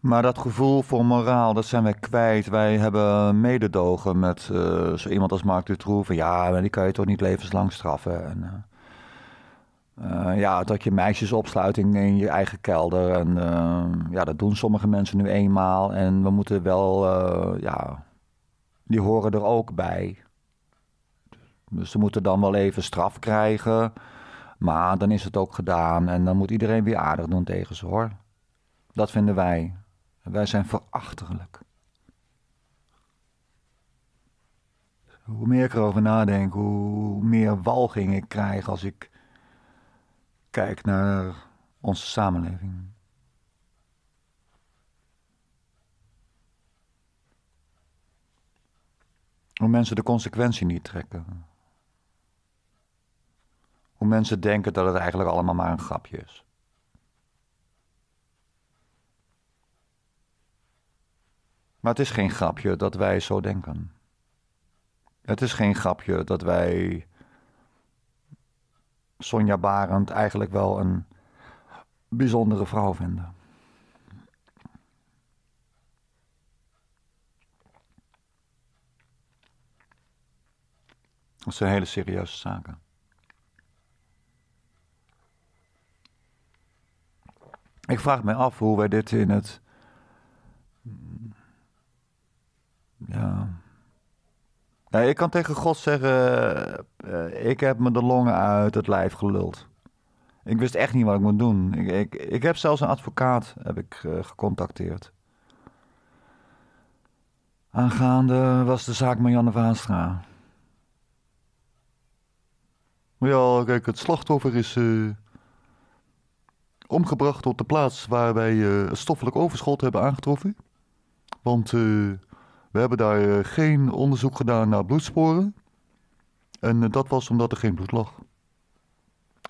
Maar dat gevoel voor moraal, dat zijn wij kwijt. Wij hebben mededogen met eh, zo iemand als Mark Dutroux. ja, die kan je toch niet levenslang straffen. En, eh, eh, ja, dat je meisjes opsluit in, je eigen kelder. En ja, dat doen sommige mensen nu eenmaal. En we moeten wel, ja, die horen er ook bij. Dus ze moeten dan wel even straf krijgen. Maar dan is het ook gedaan. En dan moet iedereen weer aardig doen tegen ze hoor. Dat vinden wij wij zijn verachtelijk. Hoe meer ik erover nadenk, hoe meer walging ik krijg als ik kijk naar onze samenleving. Hoe mensen de consequentie niet trekken. Hoe mensen denken dat het eigenlijk allemaal maar een grapje is. Maar het is geen grapje dat wij zo denken. Het is geen grapje dat wij Sonja Barend eigenlijk wel een bijzondere vrouw vinden. Dat zijn hele serieuze zaken. Ik vraag me af hoe wij dit in het ja. ik nou, kan tegen God zeggen: eh, Ik heb me de longen uit het lijf geluld. Ik wist echt niet wat ik moet doen. Ik, ik, ik heb zelfs een advocaat heb ik, eh, gecontacteerd. Aangaande was de zaak Marianne Vaanstra. Ja, kijk, het slachtoffer is eh, omgebracht op de plaats waar wij uh, stoffelijk overschot hebben aangetroffen. Want we hebben daar eh, geen onderzoek gedaan naar bloedsporen. En eh, dat was omdat er geen bloed lag.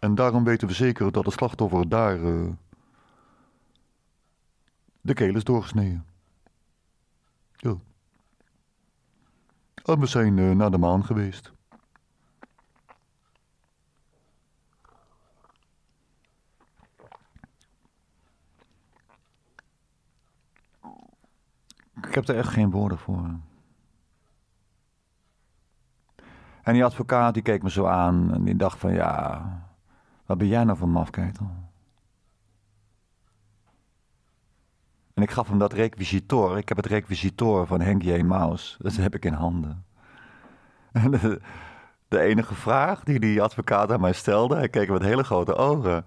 En daarom weten we zeker dat de slachtoffer daar eh, de keel is doorgesneden. Ja. En we zijn naar de maan geweest. Ik heb er echt geen woorden voor. En die advocaat die keek me zo aan en die dacht van ja, wat ben jij nou voor mafketel? En ik gaf hem dat requisitor. Ik heb het requisitor van Henk J. Maus. Dat heb ik in handen. En de, de enige vraag die die advocaat aan mij stelde, hij keek met hele grote ogen.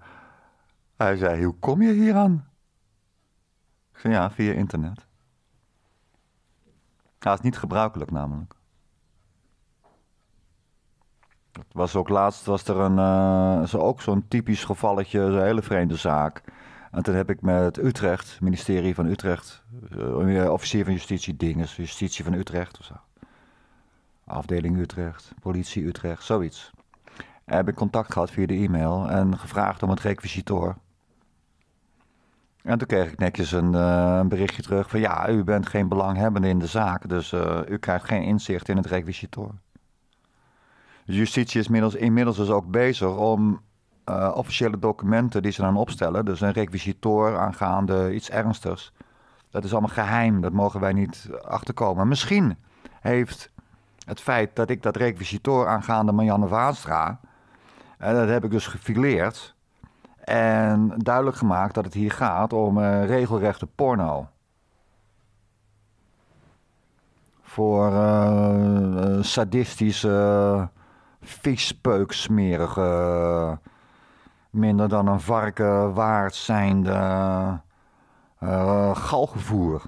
Hij zei, hoe kom je hier aan? Ik zei, ja, via internet. Dat is niet gebruikelijk namelijk. Het was ook laatst was er een, uh, eh, zo, ook zo'n typisch gevalletje, zo'n hele vreemde zaak. En toen heb ik met Utrecht, ministerie van Utrecht, eh, eh, officier van justitie dinges, justitie van Utrecht of zo. Afdeling Utrecht, politie Utrecht, zoiets. heb ik contact gehad via de e-mail en gevraagd om het requisitoor. En toen kreeg ik netjes een, eh, een, berichtje terug van ja, u bent geen belanghebbende in de zaak, dus eh, u krijgt geen inzicht in het requisitor. De justitie is inmiddels, inmiddels dus ook bezig om eh, officiële documenten die ze dan opstellen, dus een requisitor aangaande iets ernstigs, dat is allemaal geheim, dat mogen wij niet achterkomen. Misschien heeft het feit dat ik dat requisitor aangaande Marianne Vaanstra, en dat heb ik dus gefileerd, en duidelijk gemaakt dat het hier gaat om eh, regelrechte porno. Voor uh, sadistische, viespeuksmerige, minder dan een varken waard zijnde uh, galgevoer.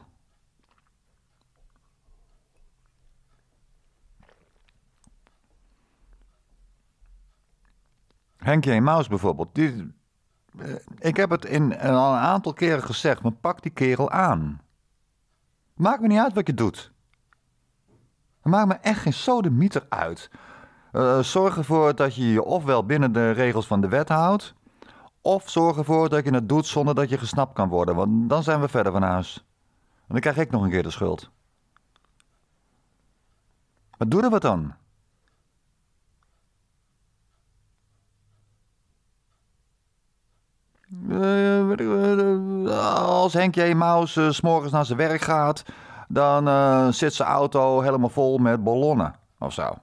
Henk J. Maus bijvoorbeeld, die, eh, ik heb het in, al een aantal keren gezegd, maar pak die kerel aan. Maakt me niet uit wat je doet. Maak maakt me echt geen sodemieter uit. Eh, zorg ervoor dat je je ofwel binnen de regels van de wet houdt... of zorg ervoor dat je het doet zonder dat je gesnapt kan worden... want dan zijn we verder van huis. En dan krijg ik nog een keer de schuld. Maar doen we dan. als Henk J. Maus s morgens naar zijn werk gaat, dan zit zijn auto helemaal vol met ballonnen of zo.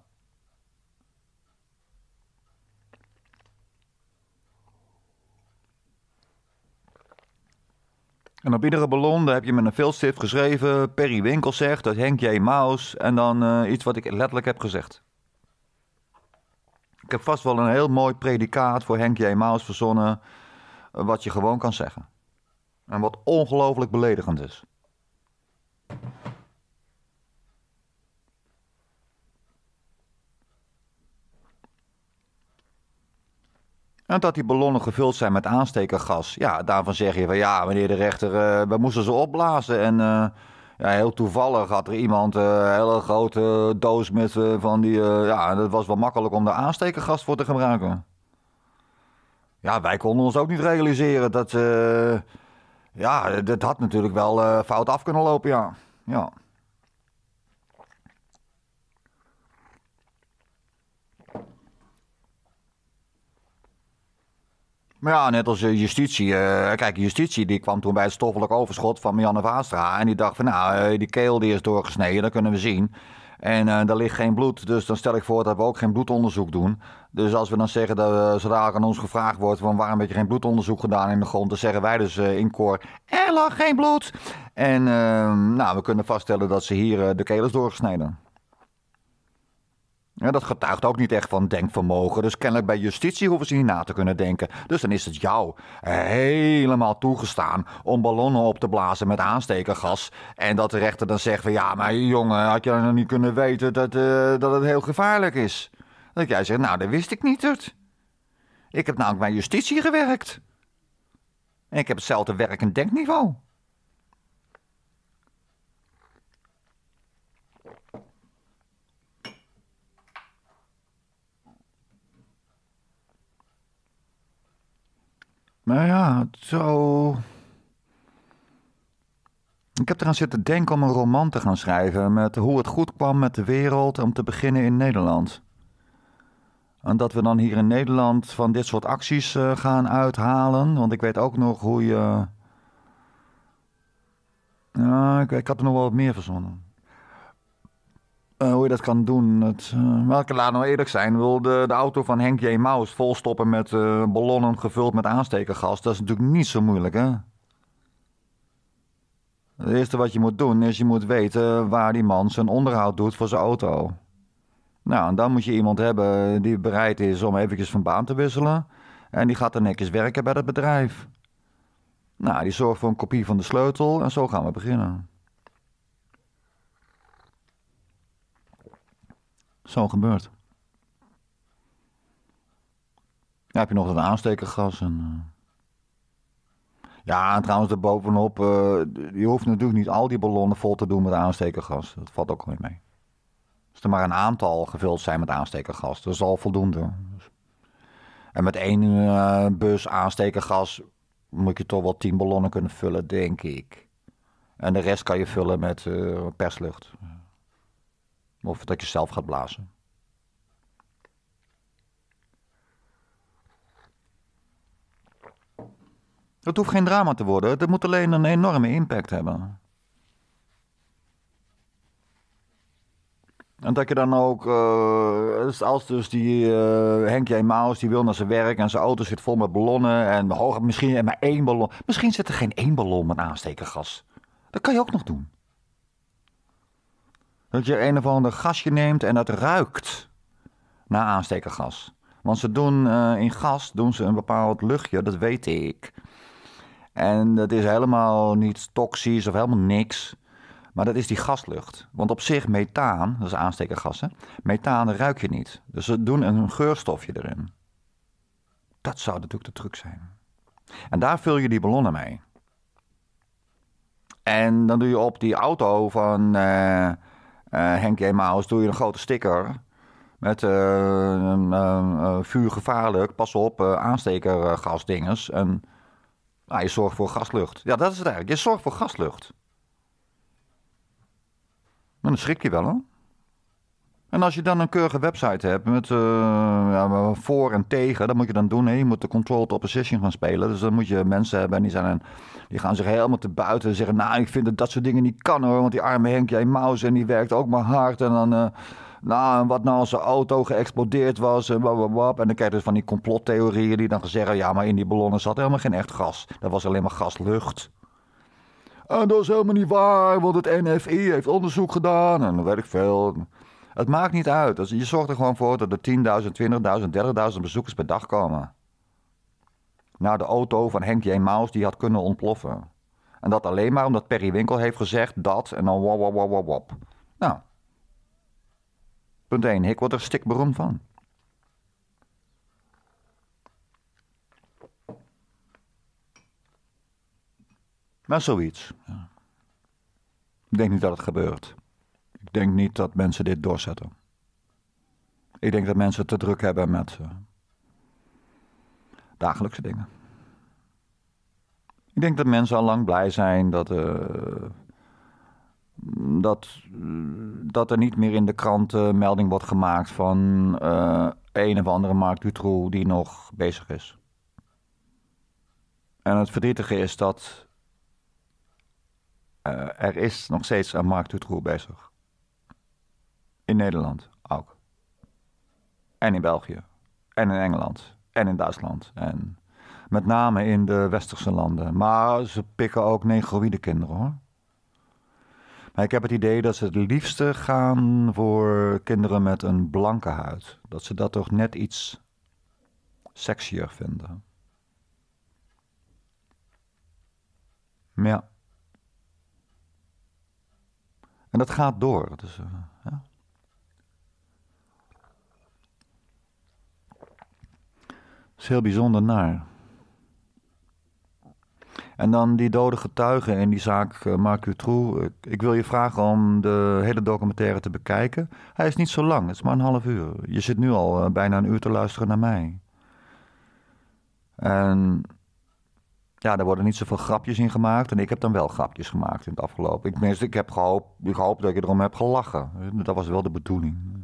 En op iedere ballon heb je met een filstift geschreven... Perry Winkel zegt dat Henk J. Maus... en dan iets wat ik letterlijk heb gezegd. Ik heb vast wel een heel mooi predicaat voor Henk J. Maus verzonnen wat je gewoon kan zeggen. En wat ongelooflijk beledigend is. En dat die ballonnen gevuld zijn met aanstekergas. Ja, daarvan zeg je van ja, meneer de rechter, eh, we moesten ze opblazen. En eh, ja, heel toevallig had er iemand eh, een hele grote doos met van die. ja, dat was wel makkelijk om daar aanstekergas voor te gebruiken ja, wij konden ons ook niet realiseren dat. Uh, ja, dat had natuurlijk wel eh, fout af kunnen lopen, ja. ja. Maar ja, net als eh, justitie. kijk, justitie die kwam toen bij het stoffelijk overschot van Mianne Vaastra. En die dacht van, nou, die keel die is doorgesneden, dat kunnen we zien. En uh, daar ligt geen bloed, dus dan stel ik voor dat we ook geen bloedonderzoek doen. Dus als we dan zeggen dat uh, zodra aan ons gevraagd wordt: van waarom heb je geen bloedonderzoek gedaan in de grond? Dan zeggen wij dus eh, in koor: er lag geen bloed. En ehm, nou, we kunnen vaststellen dat ze hier de keel doorgesneden. Ja, dat getuigt ook niet echt van denkvermogen. Dus kennelijk bij justitie hoeven ze niet na te kunnen denken. Dus dan is het jou helemaal toegestaan om ballonnen op te blazen met aanstekergas. En dat de rechter dan zegt van ja, maar jongen, had je dan nou niet kunnen weten dat, eh, dat het heel gevaarlijk is? Dat jij zegt, nou, dat wist ik niet. Het. Ik heb namelijk bij justitie gewerkt. En ik heb hetzelfde werk- en denkniveau. Nou ja, zo. Ik heb eraan zitten denken om een roman te gaan schrijven met hoe het goed kwam met de wereld om te beginnen in Nederland. En dat we dan hier in Nederland van dit soort acties eh, gaan uithalen. Want ik weet ook nog hoe je. Nou, ik, ik had er nog wel wat meer verzonnen. Eh, hoe je dat kan doen. Het, welke, eh, laat nou eerlijk zijn. Wil de, de auto van Henk J. Maus volstoppen met eh, ballonnen gevuld met aanstekergas. Dat is natuurlijk niet zo moeilijk, hè? Het eerste wat je moet doen is je moet weten waar die man zijn onderhoud doet voor zijn auto. Nou, en dan moet je iemand hebben die bereid is om eventjes van baan te wisselen. En die gaat dan netjes werken bij dat bedrijf. Nou, die zorgt voor een kopie van de sleutel en zo gaan we beginnen. zo gebeurt. Ja, heb je nog een aanstekergas en... Eh, ja, en trouwens, daarbovenop, bovenop. Eh, je hoeft natuurlijk niet al die ballonnen vol te doen met aanstekergas. Dat valt ook niet mee. Als er maar een aantal gevuld zijn met aanstekergas, dat is al voldoende. En met één eh, bus aanstekergas moet je toch wel tien ballonnen kunnen vullen, denk ik. En de rest kan je vullen met perslucht. Of dat je zelf gaat blazen. Het hoeft geen drama te worden, het moet alleen een enorme impact hebben. En dat je dan ook, eh, dus als dus die uh, Henk J. Maus, die wil naar zijn werk en zijn auto zit vol met ballonnen en hoog, misschien eh, maar één ballon. Misschien zit er geen één ballon met aanstekergas. Dat kan je ook nog doen dat je een of ander gasje neemt en dat ruikt naar aanstekergas. Want ze doen eh, in gas doen ze een bepaald luchtje, dat weet ik. En dat is helemaal niet toxisch of helemaal niks. Maar dat is die gaslucht. Want op zich, methaan, dat is aanstekergassen, methaan ruik je niet. Dus ze doen een geurstofje erin. Dat zou natuurlijk de truc zijn. En daar vul je die ballonnen mee. En dan doe je op die auto van. Uh, eh, Henk J. Maus, doe je een grote sticker met eh, eh, vuur gevaarlijk, pas op, aanstekergasdinges. En nou, je zorgt voor gaslucht. Ja, dat is het eigenlijk. Je zorgt voor gaslucht. dan schrik je wel, hoor. En als je dan een keurige website hebt met eh, ja, voor en tegen, dat moet je dan doen. Hè? Je moet de controlled opposition gaan spelen. Dus dan moet je mensen hebben en die, zijn die gaan zich helemaal te buiten en zeggen: Nou, ik vind dat dat soort dingen niet kan hoor. Want die arme Henk J. Maus en die werkt ook maar hard. En dan, eh, nou, wat nou als de auto geëxplodeerd was en blablabla. En dan krijg je dus van die complottheorieën die dan gaan zeggen: Ja, maar in die ballonnen zat helemaal geen echt gas. Dat was alleen maar gaslucht. En dat is helemaal niet waar, want het NFI heeft onderzoek gedaan en weet ik veel. Het maakt niet uit. Dus je zorgt er gewoon voor dat er 10.000, 20.000, 30.000 bezoekers per dag komen. Na de auto van Henk J. Maus die had kunnen ontploffen. En dat alleen maar omdat Perry Winkel heeft gezegd dat en dan wop, wop, wop, wop, Nou. Punt 1. Ik word er stikberoemd van. Maar zoiets. Ik denk niet dat het gebeurt denk niet dat mensen dit doorzetten. Ik denk dat mensen te druk hebben met eh, dagelijkse dingen. Ik denk dat mensen al lang blij zijn dat, eh, dat, dat er niet meer in de kranten eh, melding wordt gemaakt van een of andere Mark Dutroux die nog bezig is. En het verdrietige is dat er is nog steeds een Mark Dutroux bezig in Nederland ook. En in België. En in Engeland. En in Duitsland. En met name in de westerse landen. Maar ze pikken ook negroïde kinderen hoor. Maar ik heb het idee dat ze het liefste gaan voor kinderen met een blanke huid. Dat ze dat toch net iets sexier vinden. Ja. En dat gaat door. Dus, ja. is heel bijzonder naar. En dan die dode getuigen en die zaak eh, Marc Dutroux. Eh, ik, wil je vragen om de hele documentaire te bekijken. Hij is niet zo lang, het is maar een half uur. Je zit nu al eh, bijna een uur te luisteren naar mij. En ja, er worden niet zoveel grapjes in gemaakt. En ik heb dan wel grapjes gemaakt in het afgelopen. Ik, ik heb gehoopt, ik hoop dat je erom hebt gelachen. Dat was wel de bedoeling.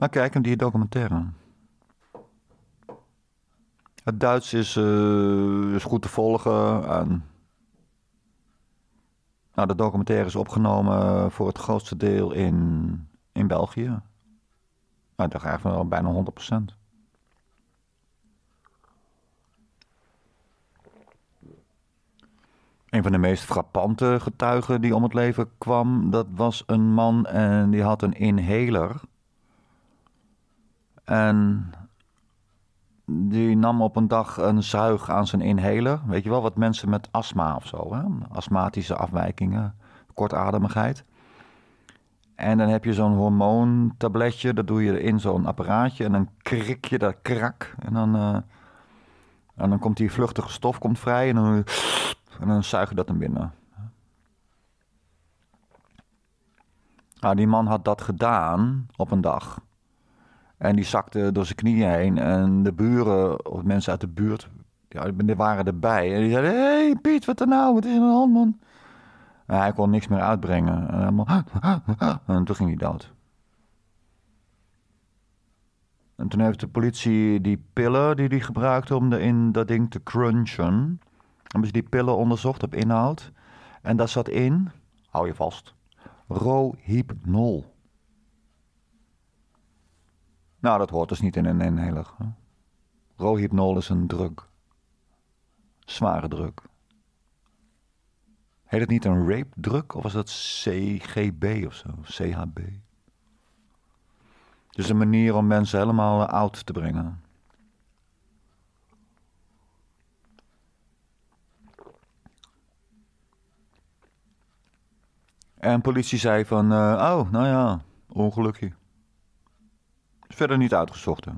Maar nou, kijk hem die documentaire. Het Duits is, eh, is goed te volgen. En... Nou, de documentaire is opgenomen voor het grootste deel in, in België. Nou, daar gaan bijna 100%. Een van de meest frappante getuigen die om het leven kwam, dat was een man en die had een inhaler. En die nam op een dag een zuig aan zijn inhaler. Weet je wel, wat mensen met astma of zo, astmatische afwijkingen, kortademigheid. En dan heb je zo'n hormoontabletje, dat doe je in zo'n apparaatje en dan krik je dat krak. En dan, eh, en dan komt die vluchtige stof komt vrij en dan, en dan zuig je dat naar binnen. Nou, die man had dat gedaan op een dag. En die zakte door zijn knieën heen. En de buren, of mensen uit de buurt, ja, die waren erbij. En die zeiden, hé hey, Piet, wat er nou? Wat is er aan de hand, man? En hij kon niks meer uitbrengen. En, ah, ah, ah, toen ging hij dood. En toen heeft de politie die pillen die hij gebruikte om in dat ding te crunchen... hebben ze die pillen onderzocht op inhoud. En daar zat in, hou je vast, rohypnol. Nou, dat hoort dus niet in een inhaler. Rohypnol is een druk. Zware druk. Heet het niet een rape-druk of was dat CGB of zo? CHB? Dus een manier om mensen helemaal oud te brengen. En politie zei van, eh, oh, nou ja, ongelukje verder niet uitgezocht. Hè.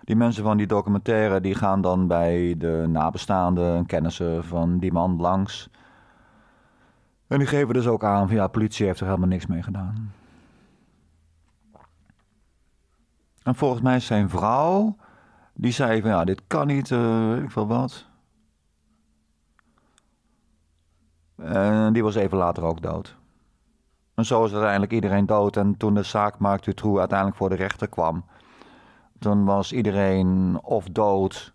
Die mensen van die documentaire die gaan dan bij de nabestaanden kennissen van die man langs. En die geven dus ook aan van ja, politie heeft er helemaal niks mee gedaan. En volgens mij zijn vrouw, die zei van ja, dit kan niet, eh, weet ik veel wat. En die was even later ook dood. En zo is uiteindelijk iedereen dood. En toen de zaak Mark Dutroux uiteindelijk voor de rechter kwam, toen was iedereen of dood.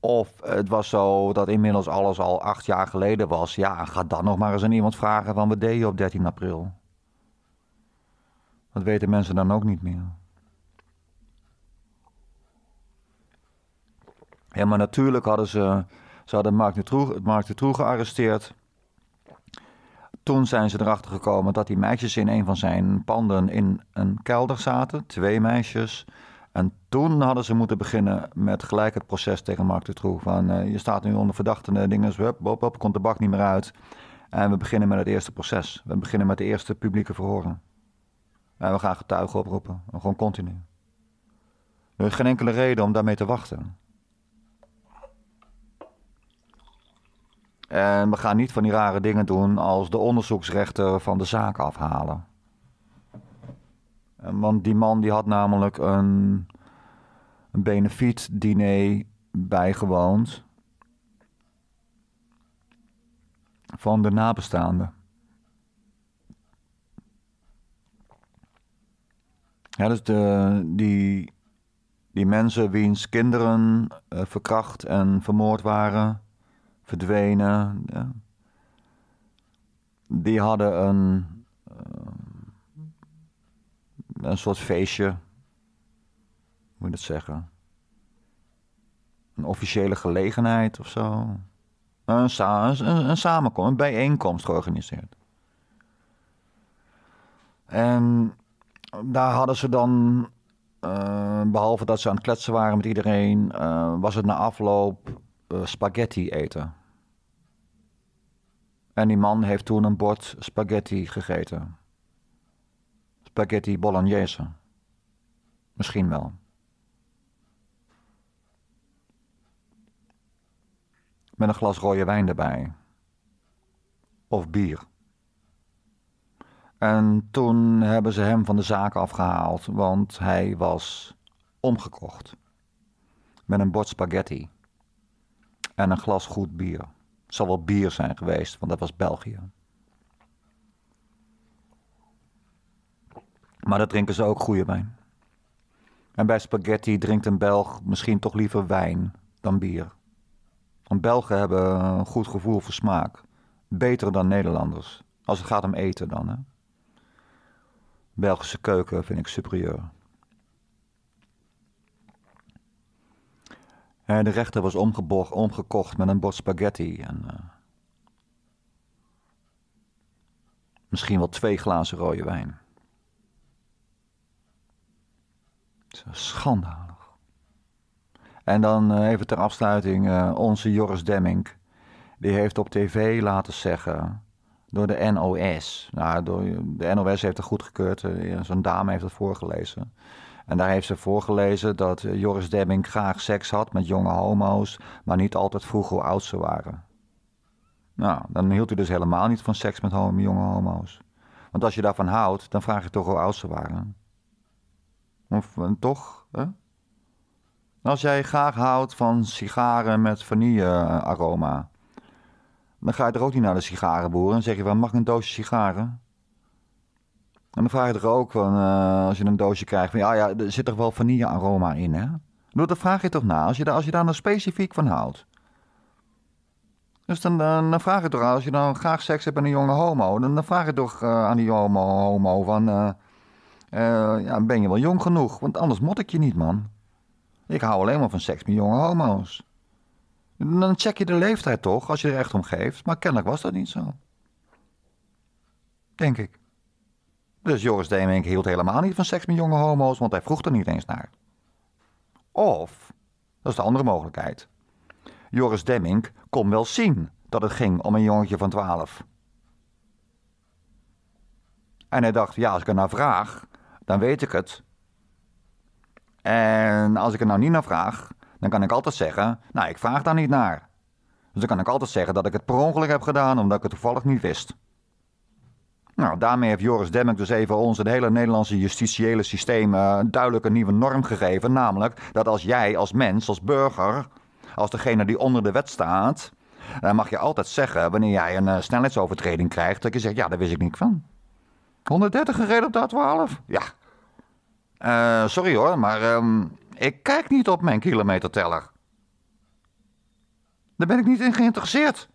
Of het was zo dat inmiddels alles al acht jaar geleden was. Ja, ga dan nog maar eens aan iemand vragen van wat deed je op 13 april? Dat weten mensen dan ook niet meer. Ja, maar natuurlijk hadden ze, ze hadden Mark de Troeg, gearresteerd toen zijn ze erachter gekomen dat die meisjes in een van zijn panden in een kelder zaten, twee meisjes. En toen hadden ze moeten beginnen met gelijk het proces tegen Mark de Troe. Van eh, je staat nu onder verdachte dingen, dus hup, hop, hop, komt de bak niet meer uit. En we beginnen met het eerste proces. We beginnen met de eerste publieke verhoren. En we gaan getuigen oproepen, gewoon continu. Er is geen enkele reden om daarmee te wachten. En we gaan niet van die rare dingen doen als de onderzoeksrechter van de zaak afhalen. Eh, want die man die had namelijk een, een benefietdiner bijgewoond van de nabestaanden. Ja, dus de, die, die mensen wiens kinderen eh, verkracht en vermoord waren, verdwenen. Die hadden een, eh, een soort feestje, moet je dat zeggen? Een officiële gelegenheid of zo. Een, een, samenkomst, een bijeenkomst georganiseerd. En daar hadden ze dan, eh, behalve dat ze aan het kletsen waren met iedereen, eh, was het na afloop eh, spaghetti eten. En die man heeft toen een bord spaghetti gegeten. Spaghetti bolognese. Misschien wel. Met een glas rode wijn erbij. Of bier. En toen hebben ze hem van de zaak afgehaald, want hij was omgekocht. Met een bord spaghetti en een glas goed bier. Het zal wel bier zijn geweest, want dat was België. Maar dat drinken ze ook goede wijn. En bij spaghetti drinkt een Belg misschien toch liever wijn dan bier. Want Belgen hebben een goed gevoel voor smaak. Beter dan Nederlanders. Als het gaat om eten dan. Hè? Belgische keuken vind ik superieur. Eh, de rechter was omgekocht met een bord spaghetti en. Eh, misschien wel twee glazen rode wijn. Schandalig. En dan eh, even ter afsluiting, onze Joris Demming, Die heeft op tv laten zeggen, door de NOS. Nou, door, de NOS heeft het goedgekeurd, uh, zo'n dame heeft het voorgelezen. En daar heeft ze voorgelezen dat eh, Joris Demming graag seks had met jonge homo's, maar niet altijd vroeg hoe oud ze waren. Nou, dan hield u dus helemaal niet van seks met jonge homo's. Want als je daarvan houdt, dan vraag je toch hoe oud ze waren. Of eh, toch? Hè? Nou, als jij graag houdt van sigaren met vanillearoma, dan ga je er ook niet naar de sigarenboer en zeg je van mag ik een doosje sigaren? En dan vraag je toch ook, van, eh, als je een doosje krijgt, van ja, ja, er zit toch wel vanille aroma in, hè? Doe, dat vraag je toch na, als je, daar, als je daar nou specifiek van houdt. Dus dan, dan, vraag je toch, als je dan graag seks hebt met een jonge homo, dan, vraag je toch eh, aan die jonge homo van, eh, ja, ben je wel jong genoeg? Want anders mot ik je niet, man. Ik hou alleen maar van seks met jonge homo's. Dan check je de leeftijd toch, als je er echt om geeft. Maar kennelijk was dat niet zo. Denk ik. Dus Joris Demming hield helemaal niet van seks met jonge homo's, want hij vroeg er niet eens naar. Of, dat is de andere mogelijkheid. Joris Demmink kon wel zien dat het ging om een jongetje van 12. En hij dacht, ja, als ik er naar vraag, dan weet ik het. En als ik er nou niet naar vraag, dan kan ik altijd zeggen, nou, ik vraag daar niet naar. Dus dan kan ik altijd zeggen dat ik het per ongeluk heb gedaan, omdat ik het toevallig niet wist. Nou, daarmee heeft Joris Demmink dus even ons het hele Nederlandse justitiële systeem uh, eh, duidelijk een nieuwe norm gegeven. Namelijk dat als jij als mens, als burger, als degene die onder de wet staat, dan mag je altijd zeggen wanneer jij een uh, snelheidsovertreding krijgt, dat je zegt, ja, daar wist ik niet van. 130 gereden op de 12 Ja. Eh, sorry hoor, maar ehm, ik kijk niet op mijn kilometerteller. Daar ben ik niet in geïnteresseerd.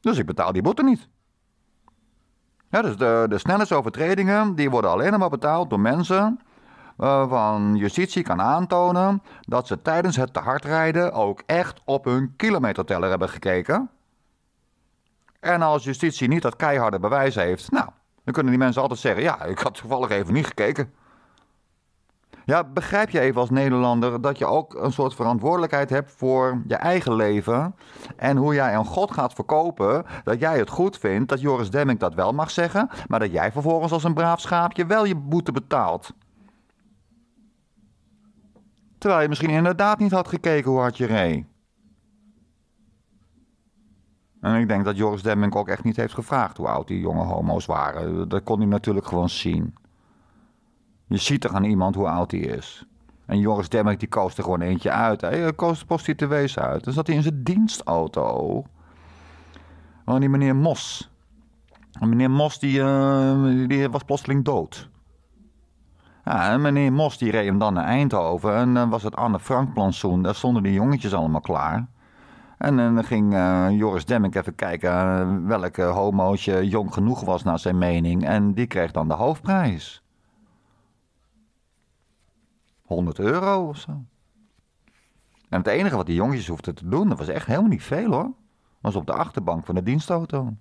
Dus ik betaal die boete niet. Ja, dus de, de snelheidsovertredingen die worden alleen maar betaald door mensen waarvan eh, justitie kan aantonen dat ze tijdens het te hard rijden ook echt op hun kilometerteller hebben gekeken. En als justitie niet dat keiharde bewijs heeft, nou, dan kunnen die mensen altijd zeggen: ja, ik had toevallig even niet gekeken. Ja, begrijp je even als Nederlander dat je ook een soort verantwoordelijkheid hebt voor je eigen leven. En hoe jij aan God gaat verkopen dat jij het goed vindt dat Joris Demming dat wel mag zeggen. Maar dat jij vervolgens als een braaf schaapje wel je boete betaalt. Terwijl je misschien inderdaad niet had gekeken hoe hard je reed. En ik denk dat Joris Demming ook echt niet heeft gevraagd hoe oud die jonge homo's waren. Dat kon hij natuurlijk gewoon zien. Je ziet er aan iemand hoe oud hij is. En Joris Demmink die koos er gewoon eentje uit. Hij koos de post te wees uit. Dan zat hij in zijn dienstauto. Van oh, die meneer Mos. meneer Mos eh, die, was plotseling dood. Ja, en meneer Mos die reed hem dan naar Eindhoven. En dan was het Anne Frank plantsoen. Daar stonden die jongetjes allemaal klaar. En dan ging eh, Joris Demmink even kijken eh, welke homootje jong genoeg was naar zijn mening. En die kreeg dan de hoofdprijs. 100 euro of zo. En het enige wat die jongetjes hoefden te doen, dat was echt helemaal niet veel hoor. was op de achterbank van de dienstauto.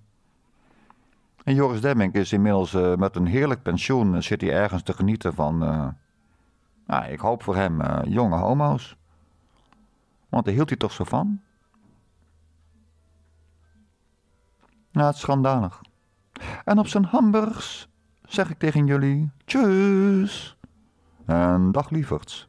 En Joris Demmink is inmiddels eh, met een heerlijk pensioen, eh, zit hij ergens te genieten van, eh, nou, ik hoop voor hem, jonge homo's. Want daar hield hij toch zo van? Nou, het is schandalig. En op zijn hamburgs zeg ik tegen jullie, tjus! En dag lieverds.